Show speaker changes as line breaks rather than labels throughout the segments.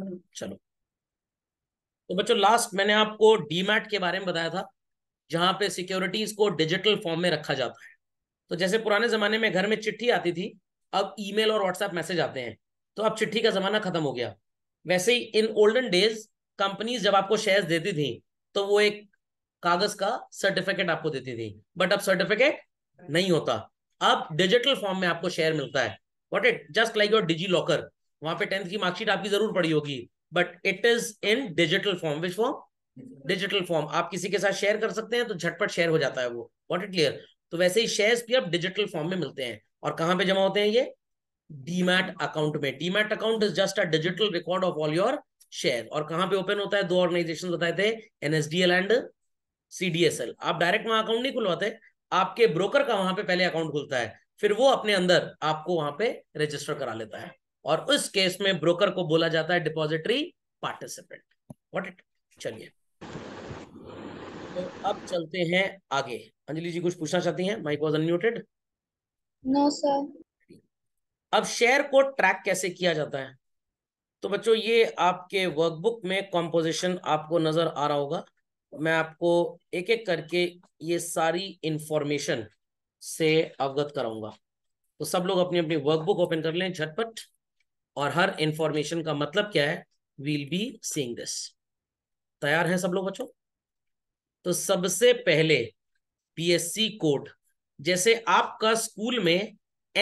चलो तो बच्चों लास्ट मैंने आपको डीमैट के बारे में बताया था जहां पे सिक्योरिटीज को डिजिटल फॉर्म में रखा जाता है तो जैसे पुराने जमाने में घर में चिट्ठी आती थी अब ईमेल और व्हाट्सएप मैसेज आते हैं तो अब चिट्ठी का जमाना खत्म हो गया वैसे ही इन ओल्डन डेज कंपनीज जब आपको शेयर्स देती थी तो वो एक कागज का सर्टिफिकेट आपको देती थी बट अब सर्टिफिकेट नहीं होता अब डिजिटल फॉर्म में आपको शेयर मिलता है what it just like your DigiLocker वहां पे टेंथ की मार्कशीट आपकी जरूर पड़ी होगी but it is in digital form which form digital form आप किसी के साथ शेयर कर सकते हैं तो झटपट शेयर हो जाता है वो वॉट इट क्लियर तो वैसे ही शेयर्स भी अब डिजिटल फॉर्म में मिलते हैं और कहां पे जमा होते हैं ये डीमैट अकाउंट में demat account is just a digital record of all your share और कहां पे ओपन होता है दो ऑर्गेनाइजेशन बताए थे एनएसडीएल एंड सीडीएसएल आप डायरेक्ट वहां अकाउंट नहीं खुलवाते आपके ब्रोकर का वहां पे पहले अकाउंट खुलता है फिर वो अपने अंदर आपको वहां पे रजिस्टर करा लेता है और उस केस में ब्रोकर को बोला जाता है डिपॉजिटरी पार्टिसिपेंट वॉट इट चलिए तो अब चलते हैं आगे अंजलि जी कुछ पूछना चाहती हैं mic was unmuted no sir अब शेयर को ट्रैक कैसे किया जाता है तो बच्चों ये आपके वर्कबुक में कॉम्पोजिशन आपको नजर आ रहा होगा मैं आपको एक एक करके ये सारी इंफॉर्मेशन से अवगत कराऊंगा तो सब लोग अपनी अपनी वर्कबुक ओपन कर लें झटपट और हर इंफॉर्मेशन का मतलब क्या है वील बी सींग दिस तैयार हैं सब लोग बच्चों तो सबसे पहले पीएससी कोड जैसे आपका स्कूल में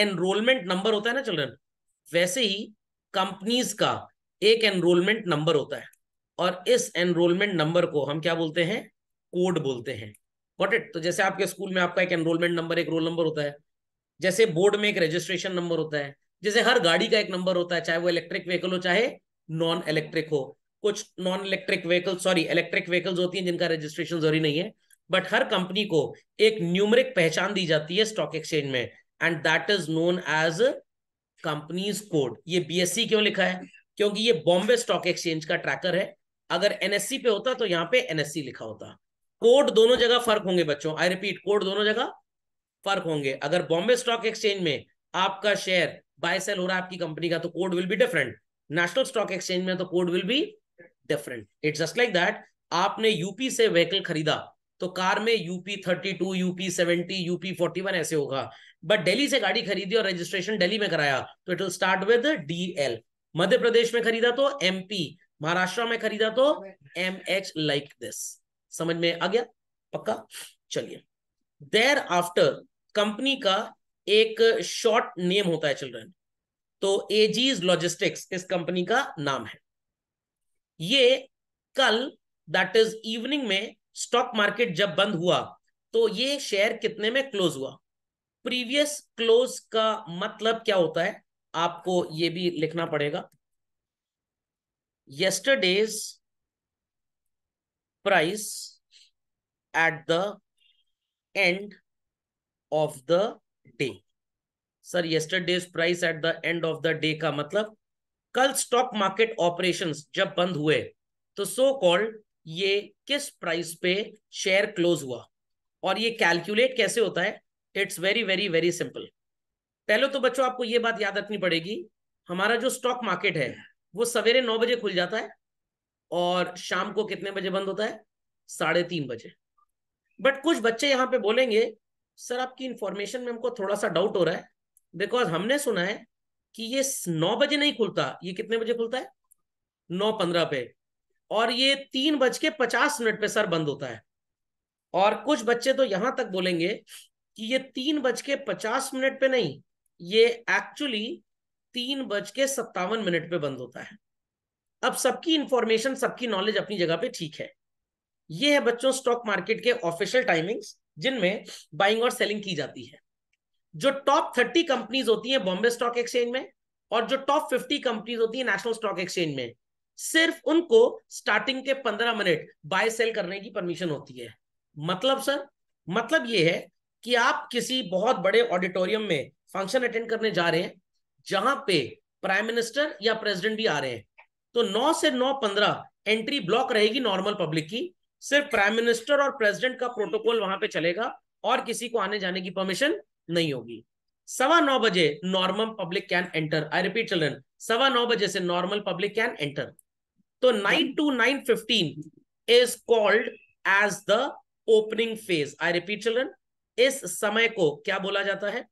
एनरोलमेंट नंबर होता है ना चिल्ड्रन वैसे ही कंपनीज का एक एनरोलमेंट नंबर होता है और इस एनरोलमेंट नंबर को हम क्या बोलते हैं कोड बोलते हैं वॉट इट तो जैसे आपके स्कूल में आपका एक एनरोलमेंट नंबर एक रोल नंबर होता है जैसे बोर्ड में एक रजिस्ट्रेशन नंबर होता है जैसे हर गाड़ी का एक नंबर होता है चाहे वो इलेक्ट्रिक व्हीकल हो चाहे नॉन इलेक्ट्रिक हो कुछ non electric vehicle sorry electric vehicles होती हैं जिनका रजिस्ट्रेशन जरूरी नहीं है बट हर कंपनी को एक न्यूमरिक पहचान दी जाती है स्टॉक एक्सचेंज में and that is known as companies code ये बीएससी e क्यों लिखा है क्योंकि ये बॉम्बे स्टॉक एक्सचेंज का ट्रैकर है अगर एनएससी e पे होता तो यहाँ पे एनएससी e लिखा होता कोड दोनों जगह फर्क होंगे बच्चों आई रिपीट कोड दोनों जगह फर्क होंगे अगर बॉम्बे स्टॉक एक्सचेंज में आपका शेयर बाय सेल हो रहा है आपकी कंपनी का तो code will be different national stock exchange में तो code will be different it's just like that आपने यूपी से व्हीकल खरीदा तो कार में UP thirty two UP seventy UP forty one ऐसे होगा बट दिल्ली से गाड़ी खरीदी और रजिस्ट्रेशन दिल्ली में कराया तो it will start with D L Madhya Pradesh में खरीदा तो एमपी महाराष्ट्र में खरीदा तो एम एच लाइक दिस समझ में आ गया पक्का चलिए देर आफ्टर कंपनी का एक शॉर्ट नेम होता है चिल्ड्रन तो एजीज लॉजिस्टिक्स इस कंपनी का नाम है ये कल दैट इज इवनिंग में स्टॉक मार्केट जब बंद हुआ तो ये शेयर कितने में क्लोज हुआ प्रीवियस क्लोज का मतलब क्या होता है आपको ये भी लिखना पड़ेगा yesterday's price at the end of the day sir yesterday's price at the end of the day का मतलब कल स्टॉक मार्केट ऑपरेशंस जब बंद हुए तो सो so कॉल्ड ये किस प्राइस पे शेयर क्लोज हुआ और ये कैलकुलेट कैसे होता है it's very very very simple पहले तो बच्चों आपको ये बात याद रखनी पड़ेगी हमारा जो स्टॉक मार्केट है वो सवेरे नौ बजे खुल जाता है और शाम को कितने बजे बंद होता है साढ़े तीन बजे बट कुछ बच्चे यहाँ पे बोलेंगे सर आपकी इंफॉर्मेशन में हमको थोड़ा सा डाउट हो रहा है बिकॉज हमने सुना है कि ये नौ बजे नहीं खुलता ये कितने बजे खुलता है नौ पंद्रह पे और ये तीन बज के पचास मिनट पे सर बंद होता है और कुछ बच्चे तो यहां तक बोलेंगे कि ये तीन बज के पचास मिनट पे नहीं ये एक्चुअली तीन बज के सत्तावन मिनट पे बंद होता है अब सबकी इंफॉर्मेशन सबकी नॉलेज अपनी जगह पे ठीक है ये है बच्चों स्टॉक मार्केट के ऑफिशियल टाइमिंग्स जिनमें बाइंग और सेलिंग की जाती है जो टॉप थर्टी कंपनीज होती है बॉम्बे स्टॉक एक्सचेंज में और जो टॉप फिफ्टी कंपनीज होती है नेशनल स्टॉक एक्सचेंज में सिर्फ उनको स्टार्टिंग के पंद्रह मिनट बाय सेल करने की परमिशन होती है मतलब सर मतलब ये है कि आप किसी बहुत बड़े ऑडिटोरियम में फंक्शन अटेंड करने जा रहे हैं जहां पे प्राइम मिनिस्टर या प्रेसिडेंट भी आ रहे हैं तो 9 से पंद्रह एंट्री ब्लॉक रहेगी नॉर्मल पब्लिक की सिर्फ प्राइम मिनिस्टर और प्रेसिडेंट का प्रोटोकॉल वहां पे चलेगा और किसी को आने जाने की परमिशन नहीं होगी सवा नौ बजे normal public can enter I repeat children सवा नौ बजे से नॉर्मल पब्लिक कैन एंटर तो nine to nine fifteen is called as the opening phase I repeat children इस समय को क्या बोला जाता है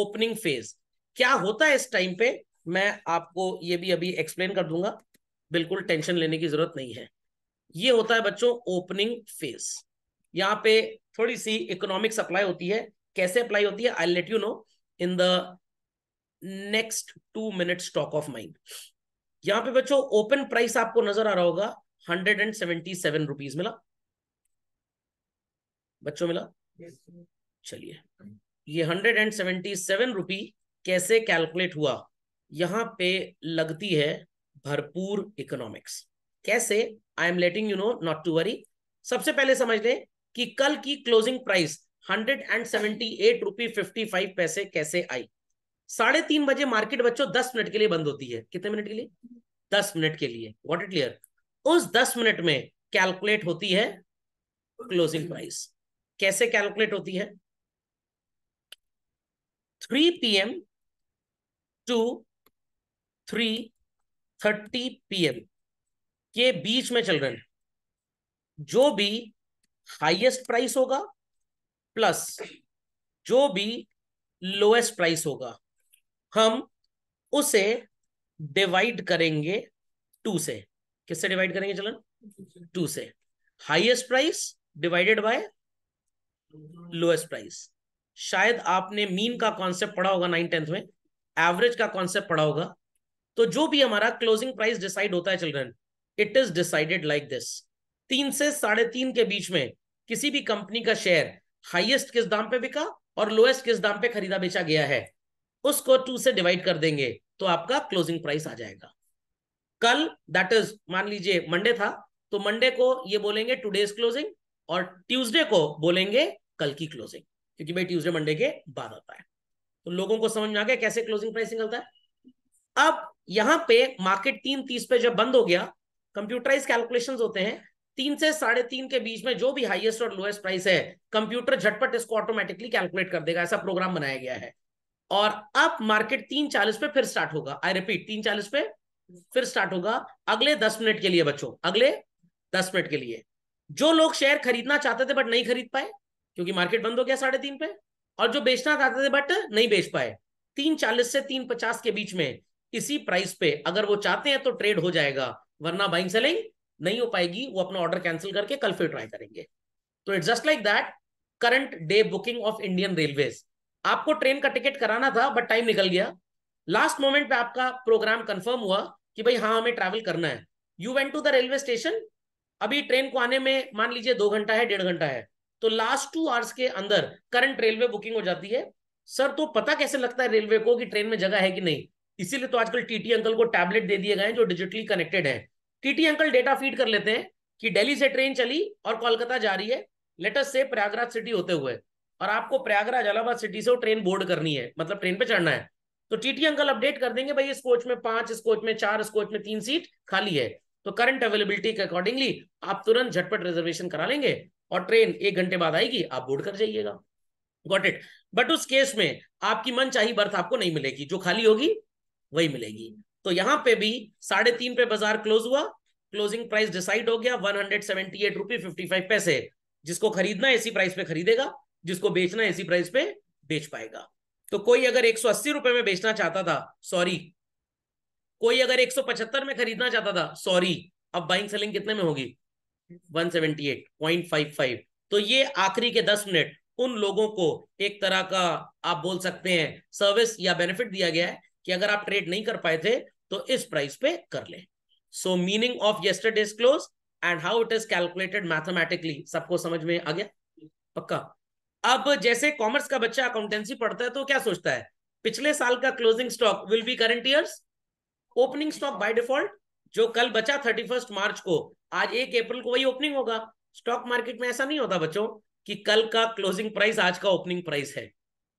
ओपनिंग फेज क्या होता है इस टाइम पे मैं आपको ये भी अभी एक्सप्लेन कर दूंगा बिल्कुल टेंशन लेने की जरूरत नहीं है ये होता है बच्चों ओपनिंग फेज यहाँ पे थोड़ी सी इकोनॉमिक सप्लाई होती है कैसे अप्लाई होती है I let you know in the next two minute stock of mind यहां पे बच्चों ओपन प्राइस आपको नजर आ रहा होगा hundred and seventy seven rupees मिला बच्चों मिला yes. चलिए ये hundred and seventy seven rupee कैसे कैलकुलेट हुआ यहां पे लगती है भरपूर इकोनॉमिक्स कैसे I am letting you know not to worry सबसे पहले समझ लें कि कल की closing price hundred and seventy eight rupee fifty five पैसे कैसे आई साढ़े तीन बजे मार्केट बच्चों दस मिनट के लिए बंद होती है कितने मिनट के लिए दस मिनट के लिए वॉट इट क्लियर उस दस मिनट में कैलकुलेट होती है क्लोजिंग प्राइस कैसे कैलकुलेट होती है three PM to three thirty PM के बीच में चल रहे हैं जो भी हाईएस्ट प्राइस होगा प्लस जो भी लोएस्ट प्राइस होगा हम उसे डिवाइड करेंगे टू से किससे डिवाइड करेंगे चलन टू से highest price divided by lowest price शायद आपने मीन का कॉन्सेप्ट पढ़ा होगा नाइन टेंथ में एवरेज का कॉन्सेप्ट पढ़ा होगा तो जो भी हमारा क्लोजिंग प्राइस डिसाइड होता है children it is decided like this तीन से साढ़े तीन के बीच में किसी भी कंपनी का शेयर हाईएस्ट किस दाम पे बिका और लोएस्ट किस दाम पे खरीदा बेचा गया है उसको टू से डिवाइड कर देंगे तो आपका क्लोजिंग प्राइस आ जाएगा कल दैट इज मान लीजिए मंडे था तो मंडे को ये बोलेंगे टूडेज क्लोजिंग और ट्यूजडे को बोलेंगे कल की क्लोजिंग क्योंकि भाई ट्यूजडे मंडे के बाद आता है तो लोगों को समझ में आ गया कैसे क्लोजिंग प्राइस निकलता है अब यहां पे मार्केट तीन तीस पे जब बंद हो गया कंप्यूटराइज कैलकुलेशन होते हैं तीन से साढ़े तीन के बीच में जो भी हाईएस्ट और लोएस्ट प्राइस है कंप्यूटर झटपट इसको ऑटोमेटिकली कैलकुलेट कर देगा ऐसा प्रोग्राम बनाया गया है और अब मार्केट तीन चालीस पे फिर स्टार्ट होगा आई रिपीट तीन चालीस पे फिर स्टार्ट होगा अगले दस मिनट के लिए बच्चों अगले दस मिनट के लिए जो लोग शेयर खरीदना चाहते थे बट नहीं खरीद पाए क्योंकि मार्केट बंद हो गया साढ़े तीन पे और जो बेचना चाहते थे बट नहीं बेच पाए तीन चालीस से तीन पचास के बीच में इसी प्राइस पे अगर वो चाहते हैं तो ट्रेड हो जाएगा वरना बाइंग सेलिंग नहीं हो पाएगी वो अपना ऑर्डर कैंसिल करके कल फिर ट्राई करेंगे तो it's just like that current day booking of Indian railways आपको ट्रेन का टिकट कराना था बट टाइम निकल गया लास्ट मोमेंट पे आपका प्रोग्राम कंफर्म हुआ कि भाई हाँ हमें ट्रैवल करना है you went to the railway station अभी ट्रेन को आने में मान लीजिए दो घंटा है डेढ़ घंटा है तो लास्ट टू आवर्स के अंदर करंट रेलवे बुकिंग हो जाती है सर तो पता कैसे लगता है रेलवे को कि ट्रेन में जगह है कि नहीं इसीलिए तो आजकल टीटी अंकल को टैबलेट दे दिए गए जो डिजिटली कनेक्टेड है टीटी अंकल डेटा फीड कर लेते हैं कि दिल्ली से ट्रेन चली और कोलकाता जा रही है लेटेस्ट से प्रयागराज सिटी होते हुए और आपको प्रयागराज अलाहाबाद सिटी से वो ट्रेन बोर्ड करनी है मतलब ट्रेन पे चढ़ना है तो टीटी अंकल अपडेट कर देंगे भाई इस कोच में पांच इस कोच में चार इस कोच में तीन सीट खाली है तो करंट अवेलेबिलिटी के अकॉर्डिंगली आप तुरंत झटपट रिजर्वेशन करा लेंगे और ट्रेन एक घंटे बाद आएगी आप बोर्ड कर जाइएगा गॉट इट बट उस केस में आपकी मन चाहिए बर्थ आपको नहीं मिलेगी जो खाली होगी वही मिलेगी तो यहाँ पे भी साढ़े तीन पे बाजार क्लोज हुआ क्लोजिंग प्राइस डिसाइड हो गया one hundred seventy eight rupee fifty five पैसे जिसको खरीदना इसी प्राइस पे खरीदेगा जिसको बेचना इसी प्राइस पे बेच पाएगा तो कोई अगर एक सौ अस्सी रुपए में बेचना चाहता था सॉरी कोई अगर एक सौ पचहत्तर में खरीदना चाहता था सॉरी अब बाइंग सेलिंग कितने में होगी one seventy eight point five five तो ये आखिरी के दस मिनट उन लोगों को एक तरह का आप बोल सकते हैं सर्विस या बेनिफिट दिया गया है कि अगर आप ट्रेड नहीं कर पाए थे तो इस प्राइस पे कर ले so meaning of yesterday's close and how it is calculated mathematically सबको समझ में आ गया पक्का अब जैसे कॉमर्स का बच्चा अकाउंटेंसी पढ़ता है तो क्या सोचता है पिछले साल का closing stock will be current year's opening stock by default जो कल बचा थर्टी फर्स्ट मार्च को आज एक अप्रैल को वही ओपनिंग होगा स्टॉक मार्केट में ऐसा नहीं होता बच्चों कि कल का क्लोजिंग प्राइस आज का ओपनिंग प्राइस है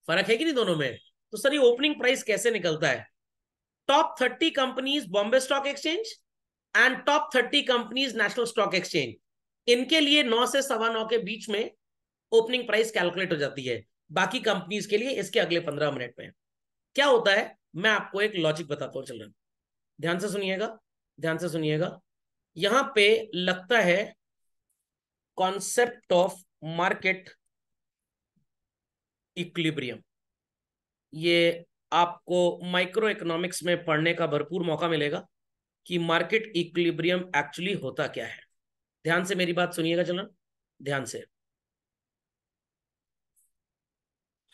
फर्क है कि नहीं दोनों में तो सर ये ओपनिंग प्राइस कैसे निकलता है top thirty companies Bombay stock exchange and top thirty companies national stock exchange इनके लिए नौ से सवा नौ के बीच में ओपनिंग प्राइस कैलकुलेट हो जाती है बाकी कंपनीज के लिए इसके अगले पंद्रह मिनट में क्या होता है मैं आपको एक लॉजिक बताता हूं चल रहा ध्यान से सुनिएगा ध्यान से सुनिएगा यहां पे लगता है कॉन्सेप्ट ऑफ मार्केट इक्लिब्रियम ये आपको माइक्रो इकोनॉमिक्स में पढ़ने का भरपूर मौका मिलेगा कि मार्केट इक्विलिब्रियम एक्चुअली होता क्या है ध्यान से मेरी बात सुनिएगा चलन ध्यान से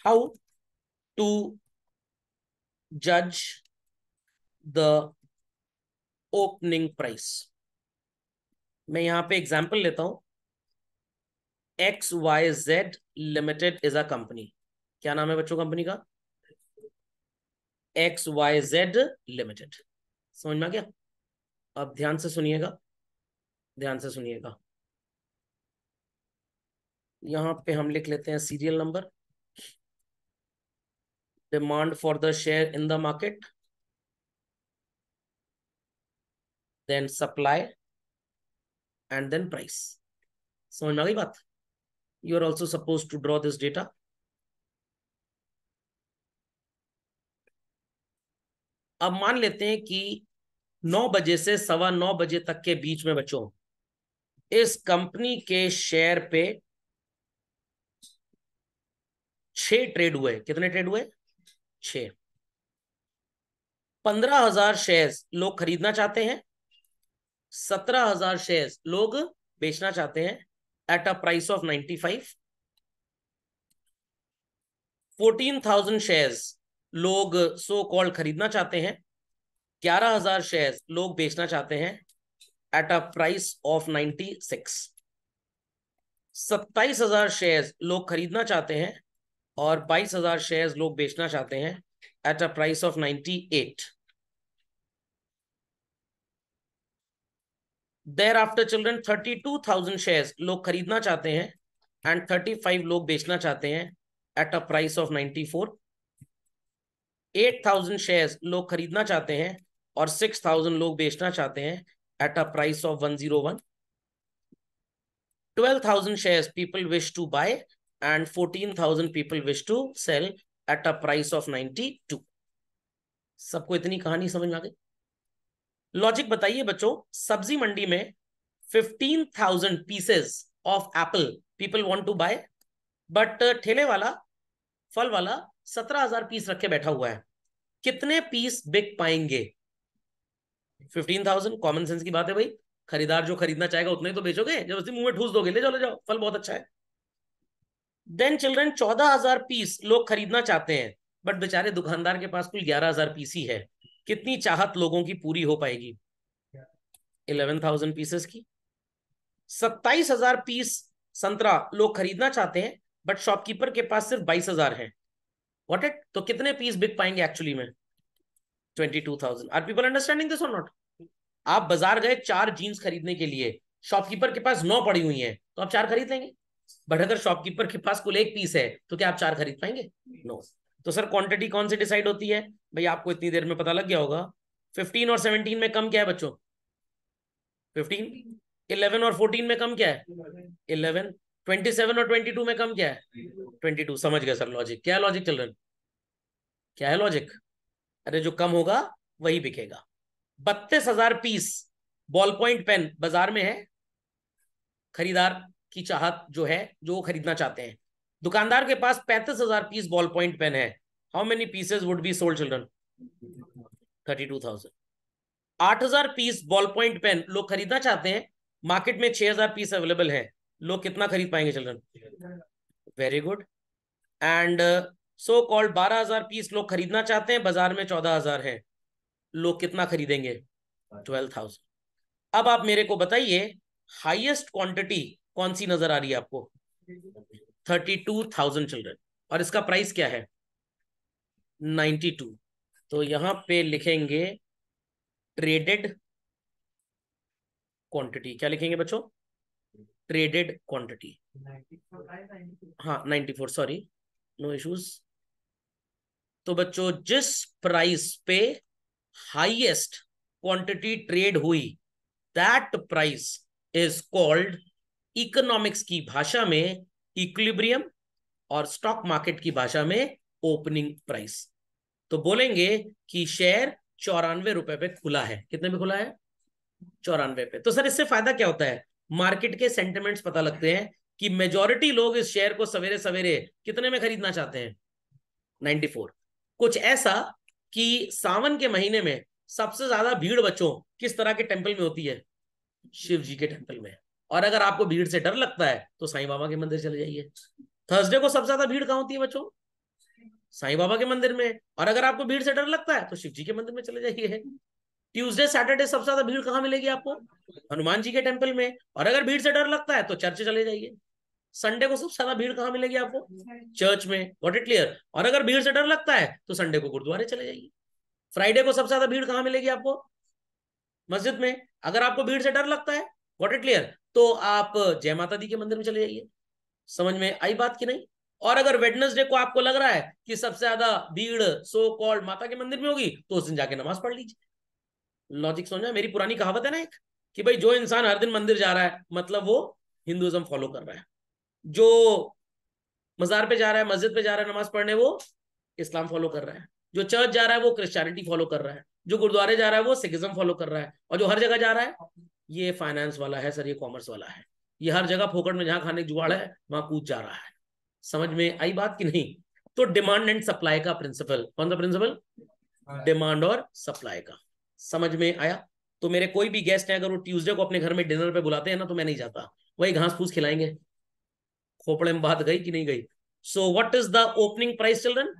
हाउ टू जज द ओपनिंग प्राइस मैं यहां पे एग्जांपल लेता हूं X Y Z limited is a company क्या नाम है बच्चों कंपनी का एक्स वाई जेड लिमिटेड समझ में आ गया अब ध्यान से सुनिएगा ध्यान से सुनिएगा यहां पे हम लिख लेते हैं serial number demand for the share in the market then supply and then price समझ में आ गई बात you are also suppose to draw this data अब मान लेते हैं कि नौ बजे से सवा नौ बजे तक के बीच में बच्चों इस कंपनी के शेयर पे छह ट्रेड हुए कितने ट्रेड हुए छ पंद्रह हजार शेयर लोग खरीदना चाहते हैं सत्रह हजार शेयर लोग बेचना चाहते हैं at a price of ninety five fourteen thousand shares लोग सो कॉल खरीदना चाहते हैं ग्यारह हजार शेयर लोग बेचना चाहते हैं at a price of ninety six सत्ताईस हजार शेयर लोग खरीदना चाहते हैं और बाईस हजार शेयर लोग बेचना चाहते हैं at a price of ninety eight there after children thirty two thousand share लोग खरीदना चाहते हैं एंड थर्टी फाइव लोग बेचना चाहते हैं at a price of ninety four eight thousand share लोग खरीदना चाहते हैं और सिक्स थाउजेंड लोग बेचना चाहते हैं at a price of one zero one twelve thousand share people wish to buy and fourteen thousand people wish to sell at a price of ninety two सबको इतनी कहानी समझ में आ गई लॉजिक बताइए बच्चों सब्जी मंडी में fifteen thousand pieces of apple people want to buy but ठेले वाला फल वाला सत्रह हजार पीस रखे बैठा हुआ है कितने पीस बिक पाएंगे फिफ्टीन थाउजेंड कॉमन सेंस की बात है भाई खरीदार जो खरीदना चाहेगा उतने तो बेचोगे जब उसके मुंह में ठूस दोगे ले जाओ ले जाओ फल बहुत अच्छा है देन चिल्ड्रन चौदह हजार पीस लोग खरीदना चाहते हैं बट बेचारे दुकानदार के पास कुल ग्यारह हजार पीस ही है कितनी चाहत लोगों की पूरी हो पाएगी इलेवन थाउजेंड पीसेस की सत्ताईस हजार पीस संतरा लोग खरीदना चाहते हैं बट शॉपकीपर के पास सिर्फ बाईस हजार है वॉट इट तो कितने पीस बिक पाएंगे एक्चुअली में twenty two thousand are people understanding this और नॉट आप बाजार गए चार जीन्स खरीदने के लिए शॉपकीपर के पास नौ पड़ी हुई है तो आप चार खरीद लेंगे बट अगर शॉपकीपर के पास कुल एक पीस है तो क्या आप चार खरीद पाएंगे नो no. तो सर क्वांटिटी कौन सी डिसाइड होती है भाई आपको इतनी देर में पता लग गया होगा फिफ्टीन और सेवनटीन में कम क्या है बच्चों फिफ्टीन इलेवन और फोर्टीन में कम क्या है इलेवन ट्वेंटी सेवन और ट्वेंटी टू में कम क्या है ट्वेंटी टू समझ गया सर लॉजिक क्या लॉजिक चिल्ड्रन क्या है लॉजिक अरे जो कम होगा वही बिकेगा बत्तीस हजार पीस बॉल पॉइंट पेन बाजार में है खरीदार की चाहत जो है जो खरीदना चाहते हैं दुकानदार के पास पैंतीस हजार पीस बॉल पॉइंट पेन है how many pieces would be sold children thirty two thousand आठ हजार पीस बॉल पॉइंट पेन लोग खरीदना चाहते हैं मार्केट में छह हजार पीस अवेलेबल है लोग कितना खरीद पाएंगे children very good and so called बारह हजार पीस लोग खरीदना चाहते हैं बाजार में चौदह हजार है लोग कितना खरीदेंगे ट्वेल्व थाउजेंड अब आप मेरे को बताइए हाइएस्ट क्वांटिटी कौन सी नजर आ रही है आपको थर्टी टू थाउजेंड चिल्ड्रन और इसका प्राइस क्या है नाइन्टी टू तो यहां पे लिखेंगे ट्रेडेड क्वांटिटी क्या लिखेंगे बच्चों ट्रेडेड क्वांटिटी हाँ 94. फोर सॉरी नो इश्यूज तो बच्चों जिस प्राइस पे हाईएस्ट क्वांटिटी ट्रेड हुई that price is called economics की भाषा में इक्विलिब्रियम और स्टॉक मार्केट की भाषा में ओपनिंग प्राइस तो बोलेंगे कि शेयर चौरानवे रुपए पे खुला है कितने पे खुला है चौरानवे पे तो सर इससे फायदा क्या होता है मार्केट के सेंटिमेंट्स पता लगते हैं कि मेजोरिटी लोग इस शेयर को सवेरे सवेरे कितने में खरीदना चाहते हैं 94 कुछ ऐसा कि सावन के महीने में सबसे ज्यादा भीड़ बच्चों किस तरह के टेम्पल में होती है शिव जी के टेम्पल में और अगर आपको भीड़ से डर लगता है तो साईं बाबा के मंदिर चले जाइए थर्सडे को सबसे ज्यादा भीड़ कहाँ होती है बच्चों साईं बाबा के मंदिर में और अगर आपको भीड़ से डर लगता है तो शिव जी के मंदिर में चले जाइए ट्यूसडे सैटरडे सबसे ज्यादा भीड़ कहाँ मिलेगी आपको हनुमान जी के टेम्पल में और अगर भीड़ से डर लगता है तो चर्च चले जाइए संडे को सबसे ज्यादा भीड़ कहाँ मिलेगी आपको चर्च में वॉट इट क्लियर और अगर भीड़ से डर लगता है तो संडे को गुरुद्वारे चले जाइए फ्राइडे को सबसे ज्यादा भीड़ कहाँ मिलेगी आपको मस्जिद में अगर आपको भीड़ से डर लगता है वॉट इट क्लियर तो आप जय माता दी के मंदिर में चले जाइए समझ में आई बात की नहीं और अगर वेडनेसडे को आपको लग रहा है कि सबसे ज्यादा भीड़ सो कॉल्ड माता के मंदिर में होगी तो उस दिन जाके नमाज पढ़ लीजिए लॉजिक समझा मेरी पुरानी कहावत है ना एक कि भाई जो इंसान हर दिन मंदिर जा रहा है मतलब वो हिंदुइज्म फॉलो कर रहा है जो मजार पे जा रहा है मस्जिद पे जा रहा है नमाज पढ़ने वो इस्लाम फॉलो कर रहा है जो चर्च जा रहा है वो क्रिश्चियनिटी फॉलो कर रहा है जो गुरुद्वारे जा रहा है वो सिखिज्म फॉलो कर रहा है और जो हर जगह जा रहा है ये फाइनेंस वाला है सर ये कॉमर्स वाला है ये हर जगह फोकट में जहां खाने जुआड़ है वहां कूद जा रहा है समझ में आई बात की नहीं तो डिमांड एंड सप्लाई का प्रिंसिपल कौन सा प्रिंसिपल डिमांड हाँ। और सप्लाई का समझ में आया तो मेरे कोई भी गेस्ट हैं अगर वो ट्यूसडे को अपने घर में डिनर पे बुलाते हैं ना तो मैं नहीं जाता वही घास फूस खिलाएंगे खोपड़े में बात गई कि नहीं गई so what is the opening price children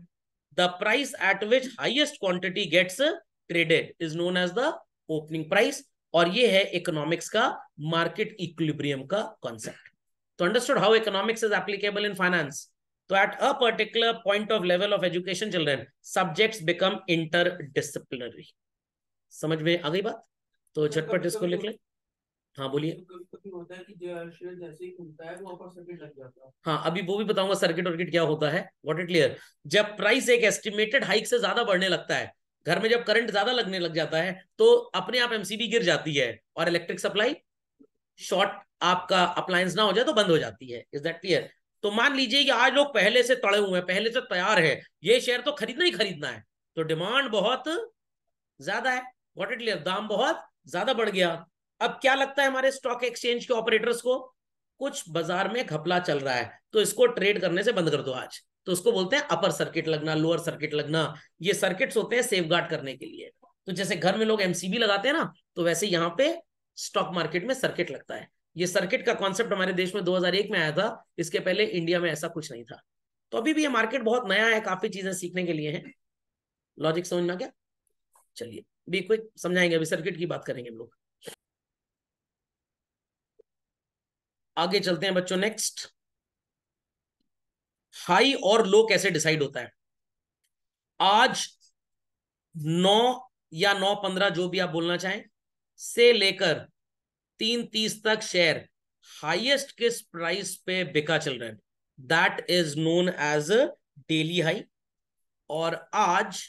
the price at which highest quantity gets traded is known as the opening price और ये है इकोनॉमिक्स का मार्केट इक्विब्रियम का कॉन्सेप्ट तो understood how economics is applicable in finance तो at a particular point of level of education children subjects become interdisciplinary समझ में आ गई बात तो मतलब झटपट इसको लिख लें हाँ बोलिए मतलब हाँ अभी वो भी बताऊंगा सर्किट वर्किट क्या होता है वॉट इट क्लियर जब प्राइस एक एस्टिमेटेड हाइक से ज्यादा बढ़ने लगता है घर में जब करंट ज्यादा लगने लग जाता है तो अपने आप एमसीबी गिर जाती है और इलेक्ट्रिक सप्लाई शॉर्ट आपका अप्लायंस ना हो जाए तो बंद हो जाती है इज दैट क्लियर तो मान लीजिए कि आज लोग पहले से तड़े हुए हैं पहले से तैयार है ये शेयर तो खरीदना ही खरीदना है तो डिमांड बहुत ज्यादा है वॉट इट क्लियर दाम बहुत ज्यादा बढ़ गया अब क्या लगता है हमारे स्टॉक एक्सचेंज के ऑपरेटर्स को कुछ बाजार में घपला चल रहा है तो इसको ट्रेड करने से बंद कर दो आज तो उसको बोलते हैं अपर सर्किट लगना लोअर सर्किट लगना ये सर्किट्स होते हैं सेफ करने के लिए तो जैसे घर में लोग एमसीबी लगाते हैं ना तो वैसे यहाँ पे स्टॉक मार्केट में सर्किट लगता है ये सर्किट का कॉन्सेप्ट हमारे देश में 2001 में आया था इसके पहले इंडिया में ऐसा कुछ नहीं था तो अभी भी ये मार्केट बहुत नया है काफी चीजें सीखने के लिए हैं लॉजिक समझना क्या चलिए भी क्विक समझाएंगे अभी सर्किट की बात करेंगे हम लोग आगे चलते हैं बच्चों नेक्स्ट हाई और लो कैसे डिसाइड होता है आज नौ या नौ पंद्रह जो भी आप बोलना चाहें से लेकर तीन तीस तक शेयर हाईएस्ट किस प्राइस पे बिका चल रहा है that is known as daily high और आज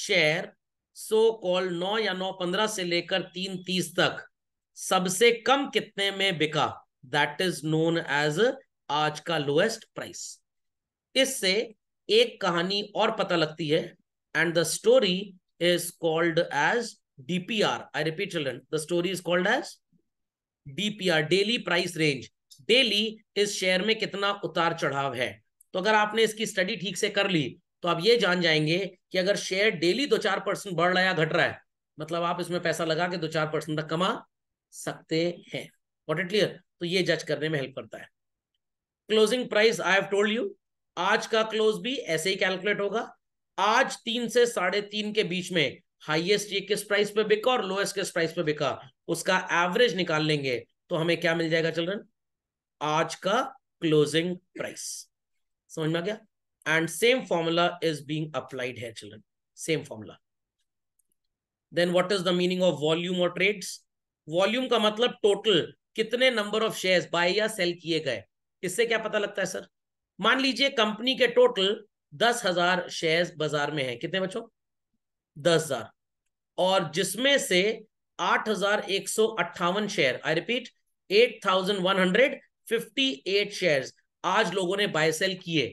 शेयर सो कॉल नौ या नौ पंद्रह से लेकर तीन तीस तक सबसे कम कितने में बिका दैट इज नोन एज आज का लोएस्ट प्राइस इससे एक कहानी और पता लगती है and the story is called as DPR I repeat children the story is called as DPR daily price range daily इस शेयर में कितना उतार चढ़ाव है तो अगर आपने इसकी स्टडी ठीक से कर ली तो आप ये जान जाएंगे कि अगर शेयर डेली दो चार परसेंट बढ़ रहा है या घट रहा है मतलब आप इसमें पैसा लगा के दो चार परसेंट तक कमा सकते हैं वॉट इट क्लियर तो ये जज करने में हेल्प करता है closing price I have told you आज का क्लोज भी ऐसे ही कैलकुलेट होगा आज तीन से साढ़े तीन के बीच में हाइएस्ट ये किस प्राइस पे बिका और लोएस्ट किस प्राइस पे बिका उसका एवरेज निकाल लेंगे तो हमें क्या मिल जाएगा चिल्ड्रन आज का क्लोजिंग प्राइस समझ में आ गया And same formula is being applied here, children. Same formula. Then what is the meaning of volume or trades? Volume का मतलब total कितने number of shares buy या sell किए गए इससे क्या पता लगता है सर मान लीजिए कंपनी के टोटल दस हजार शेयर बाजार में है कितने बच्चों दस हजार और जिसमें से आठ हजार एक सौ अट्ठावन share I repeat eight thousand one hundred fifty eight share आज लोगों ने बाय सेल किए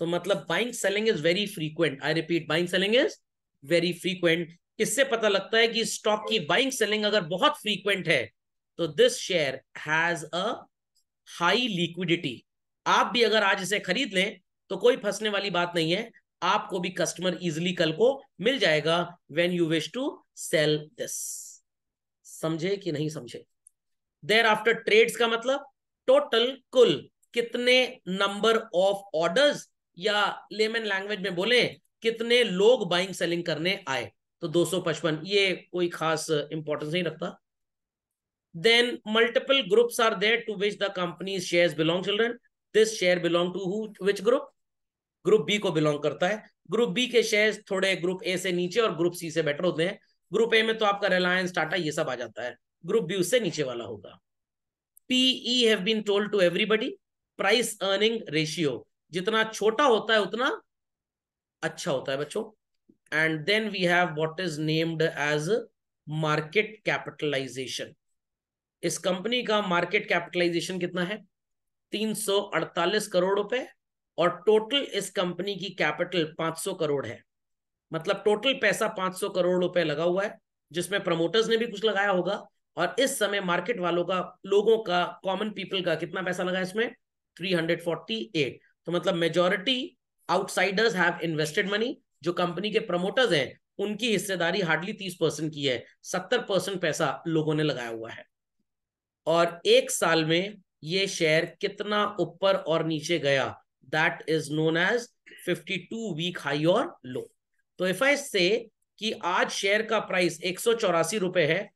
तो मतलब buying selling is very frequent I repeat buying selling is very frequent इससे पता लगता है कि स्टॉक की बाइंग सेलिंग अगर बहुत फ्रीक्वेंट है तो this share has a high liquidity आप भी अगर आज इसे खरीद लें तो कोई फंसने वाली बात नहीं है आपको भी कस्टमर इजिली कल को मिल जाएगा when you wish to sell this समझे कि नहीं समझे देर आफ्टर ट्रेड्स का मतलब टोटल कुल कितने नंबर ऑफ ऑर्डर्स या लेमन लैंग्वेज में बोले कितने लोग बाइंग सेलिंग करने आए तो 255 ये कोई खास इंपॉर्टेंस नहीं रखता then multiple groups are there to which the company share belong children this share belong to which group group B को बिलोंग करता है ग्रुप बी के शेयर थोड़े ग्रुप ए से नीचे और ग्रुप सी से बेटर होते हैं ग्रुप ए में तो आपका रिलायंस टाटा ये सब आ जाता है ग्रुप बी उससे नीचे वाला होगा PE have been told to everybody price earning ratio जितना छोटा होता है उतना अच्छा होता है बच्चों and then we have what is named as market capitalization इस कंपनी का मार्केट कैपिटलाइजेशन कितना है 348 करोड़ रुपए और टोटल इस कंपनी की कैपिटल 500 करोड़ है मतलब टोटल पैसा 500 करोड़ रुपए लगा हुआ है जिसमें प्रमोटर्स ने भी कुछ लगाया होगा और इस समय मार्केट वालों का लोगों का कॉमन पीपल का कितना पैसा लगा इसमें 348 तो मतलब majority outsiders have invested money जो कंपनी के प्रमोटर्स हैं उनकी हिस्सेदारी हार्डली तीस परसेंट की है सत्तर परसेंट पैसा लोगों ने लगाया हुआ है और एक साल में ये शेयर कितना ऊपर और नीचे गया that is known as fifty two week high और लो तो इफ आई से कि आज शेयर का प्राइस एक सौ चौरासी रुपए है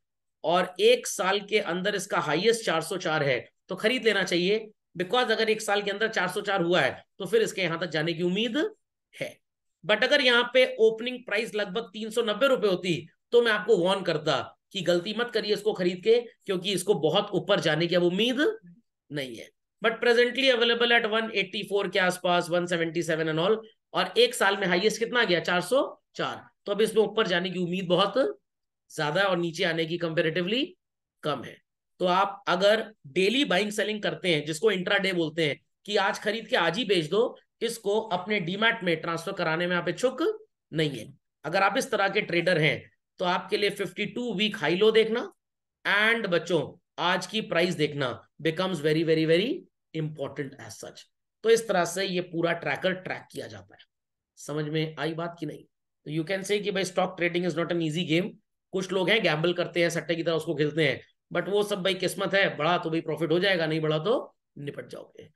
और एक साल के अंदर इसका हाइएस्ट चार सौ चार है तो खरीद लेना चाहिए बिकॉज अगर एक साल के अंदर 404 हुआ है तो फिर इसके यहां तक जाने की उम्मीद है बट अगर यहाँ पे ओपनिंग प्राइस लगभग तीन सौ नब्बे रुपए होती तो मैं आपको वॉर्न करता कि गलती मत करिए इसको खरीद के क्योंकि इसको बहुत ऊपर जाने की अब उम्मीद नहीं है बट प्रेजेंटली अवेलेबल एट 184 के आसपास 177 एंड ऑल और एक साल में हाईएस्ट कितना गया 404 तो अब इसमें ऊपर जाने की उम्मीद बहुत ज्यादा है और नीचे आने की कंपेरेटिवली कम है तो आप अगर डेली बाइंग सेलिंग करते हैं जिसको इंट्राडे बोलते हैं कि आज खरीद के आज ही बेच दो इसको अपने डीमैट में ट्रांसफर कराने में आप इच्छुक नहीं है अगर आप इस तरह के ट्रेडर हैं तो आपके लिए 52 वीक हाई लो देखना एंड बच्चों आज की प्राइस देखना becomes very very very important as such तो इस तरह से ये पूरा ट्रैकर ट्रैक किया जाता है समझ में आई बात की नहीं तो यू कैन से भाई stock trading is not an easy game कुछ लोग हैं गैम्बल करते हैं सट्टे की तरह उसको खेलते हैं बट वो सब भाई किस्मत है बढ़ा तो भाई प्रॉफिट हो जाएगा नहीं बढ़ा तो निपट जाओगे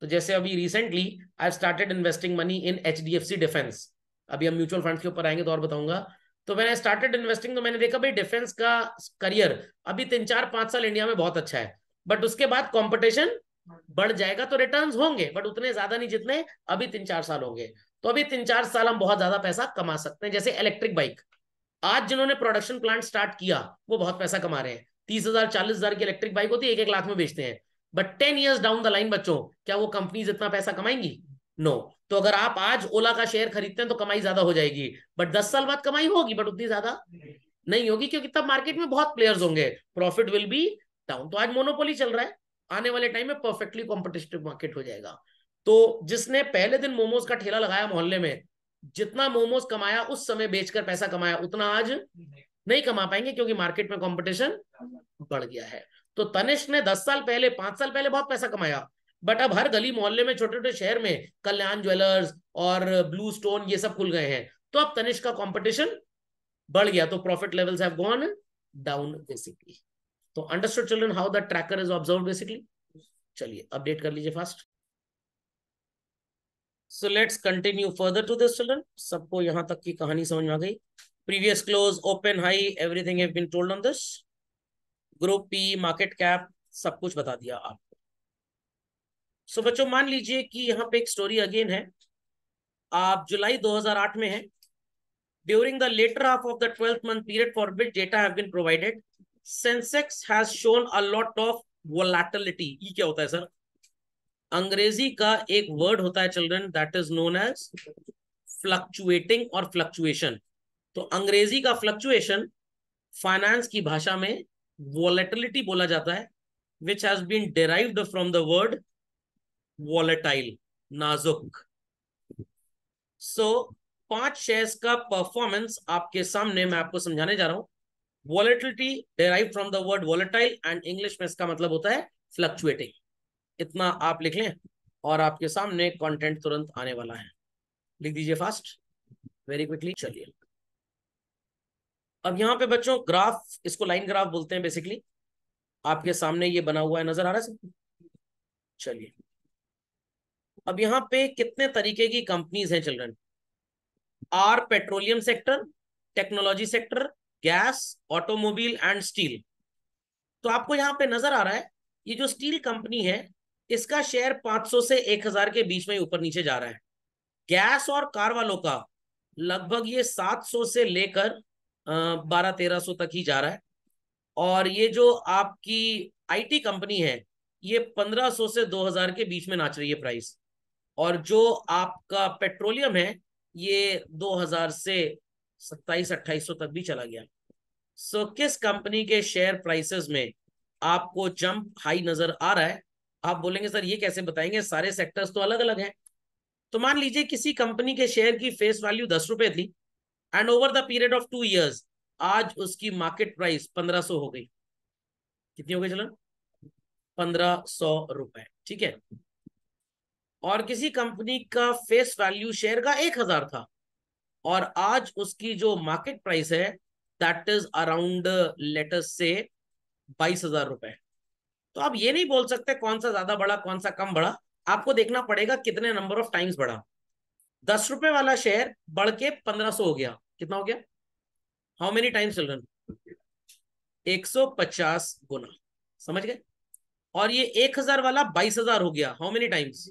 तो जैसे अभी recently I started investing money in H D F C defence अभी हम म्यूचुअल फंड्स के ऊपर आएंगे तो और बताऊंगा तो मैंने स्टार्टेड इन्वेस्टिंग तो मैंने देखा भाई डिफेंस का करियर अभी तीन चार पांच साल इंडिया में बहुत अच्छा है बट उसके बाद कॉम्पिटिशन बढ़ जाएगा तो रिटर्न होंगे बट उतने ज्यादा नहीं जितने अभी तीन चार साल होंगे तो अभी तीन चार साल हम बहुत ज्यादा पैसा कमा सकते हैं जैसे इलेक्ट्रिक बाइक आज जिन्होंने प्रोडक्शन प्लांट स्टार्ट किया वो बहुत पैसा कमा रहे हैं तीस हजार चालीस हजार की इलेक्ट्रिक बाइक होती है एक एक लाख में बेचते हैं but ten years down the line बच्चों क्या वो कंपनीज इतना पैसा कमाएंगी नो no. तो अगर आप आज ओला का शेयर खरीदते हैं तो कमाई ज्यादा हो जाएगी बट दस साल बाद कमाई होगी बट उतनी ज्यादा नहीं होगी क्योंकि तब मार्केट में बहुत प्लेयर्स होंगे प्रॉफिट विल बी डाउन तो आज मोनोपोली चल रहा है आने वाले टाइम में परफेक्टली कॉम्पिटिटिव मार्केट हो जाएगा तो जिसने पहले दिन मोमोज का ठेला लगाया मोहल्ले में जितना मोमोज कमाया उस समय बेचकर पैसा कमाया उतना आज नहीं कमा पाएंगे क्योंकि मार्केट में कंपटीशन बढ़ गया है तो तनिष्क ने दस साल पहले पांच साल पहले बहुत पैसा कमाया बट अब हर गली मोहल्ले में छोटे छोटे शहर में कल्याण ज्वेलर्स और ब्लू स्टोन ये सब खुल गए हैं तो अब तनिष्क का कंपटीशन बढ़ गया तो profit levels have gone down basically तो understood children how the tracker is observe basically चलिए अपडेट कर लीजिए fast so let's continue further to this children सबको यहां तक की कहानी समझ में आ गई Previous close, open, high, everything have been told on this. Group P, market cap, sab kuch bata diya आपको so, bachcho maan lijiye ki yahan pe ek story again hai aap july 2008 mein हैं during the later half of the 12th month period for which data have been provided sensex has shown a lot of volatility ye kya hota hai sir अंग्रेजी का एक word होता है children that is known as fluctuating और fluctuation तो अंग्रेजी का fluctuation finance की भाषा में वॉलेटिलिटी बोला जाता है which has been derived from the word volatile नाजुक सो पांच शेयर्स का परफॉर्मेंस आपके सामने मैं आपको समझाने जा रहा हूं volatility derive from the word volatile and English में इसका मतलब होता है फ्लक्चुएटिंग इतना आप लिख लें और आपके सामने कंटेंट तुरंत आने वाला है लिख दीजिए फास्ट वेरी क्विकली चलिए अब यहाँ पे बच्चों ग्राफ इसको लाइन ग्राफ बोलते हैं बेसिकली आपके सामने ये बना हुआ है नजर आ रहा है चलिए अब यहाँ पे कितने तरीके की कंपनीज हैं children are petroleum sector technology sector gas automobile and steel तो आपको यहाँ पे नजर आ रहा है ये जो स्टील कंपनी है इसका शेयर 500 से 1000 के बीच में ऊपर नीचे जा रहा है गैस और कार वालों का लगभग ये 700 से लेकर बारह तेरह सौ तक ही जा रहा है और ये जो आपकी आईटी कंपनी है ये पंद्रह सौ से दो हजार के बीच में नाच रही है प्राइस और जो आपका पेट्रोलियम है ये दो हजार से सत्ताईस अट्ठाईस सौ तक भी चला गया सो so, किस कंपनी के शेयर प्राइसेस में आपको जंप हाई नजर आ रहा है आप बोलेंगे सर ये कैसे बताएंगे सारे सेक्टर्स तो अलग अलग हैं तो मान लीजिए किसी कंपनी के शेयर की फेस वैल्यू दस रुपए थी and over the period of two years आज उसकी मार्केट प्राइस पंद्रह सो हो गई कितनी हो गई चलन पंद्रह सौ रुपए ठीक है और किसी कंपनी का फेस वैल्यू शेयर का एक हजार था और आज उसकी जो मार्केट प्राइस है दैट इज अराउंड लेटर से बाईस हजार रुपए तो आप ये नहीं बोल सकते कौन सा ज्यादा बड़ा कौन सा कम बड़ा आपको देखना पड़ेगा कितने नंबर ऑफ टाइम्स बढ़ा दस रुपए वाला शेयर बढ़ के पंद्रह सौ हो गया कितना हो गया हाउ मेनी टाइम्स चिल्ड्रन 150 गुना समझ गए और ये एक हजार वाला बाईस हजार हो गया how many times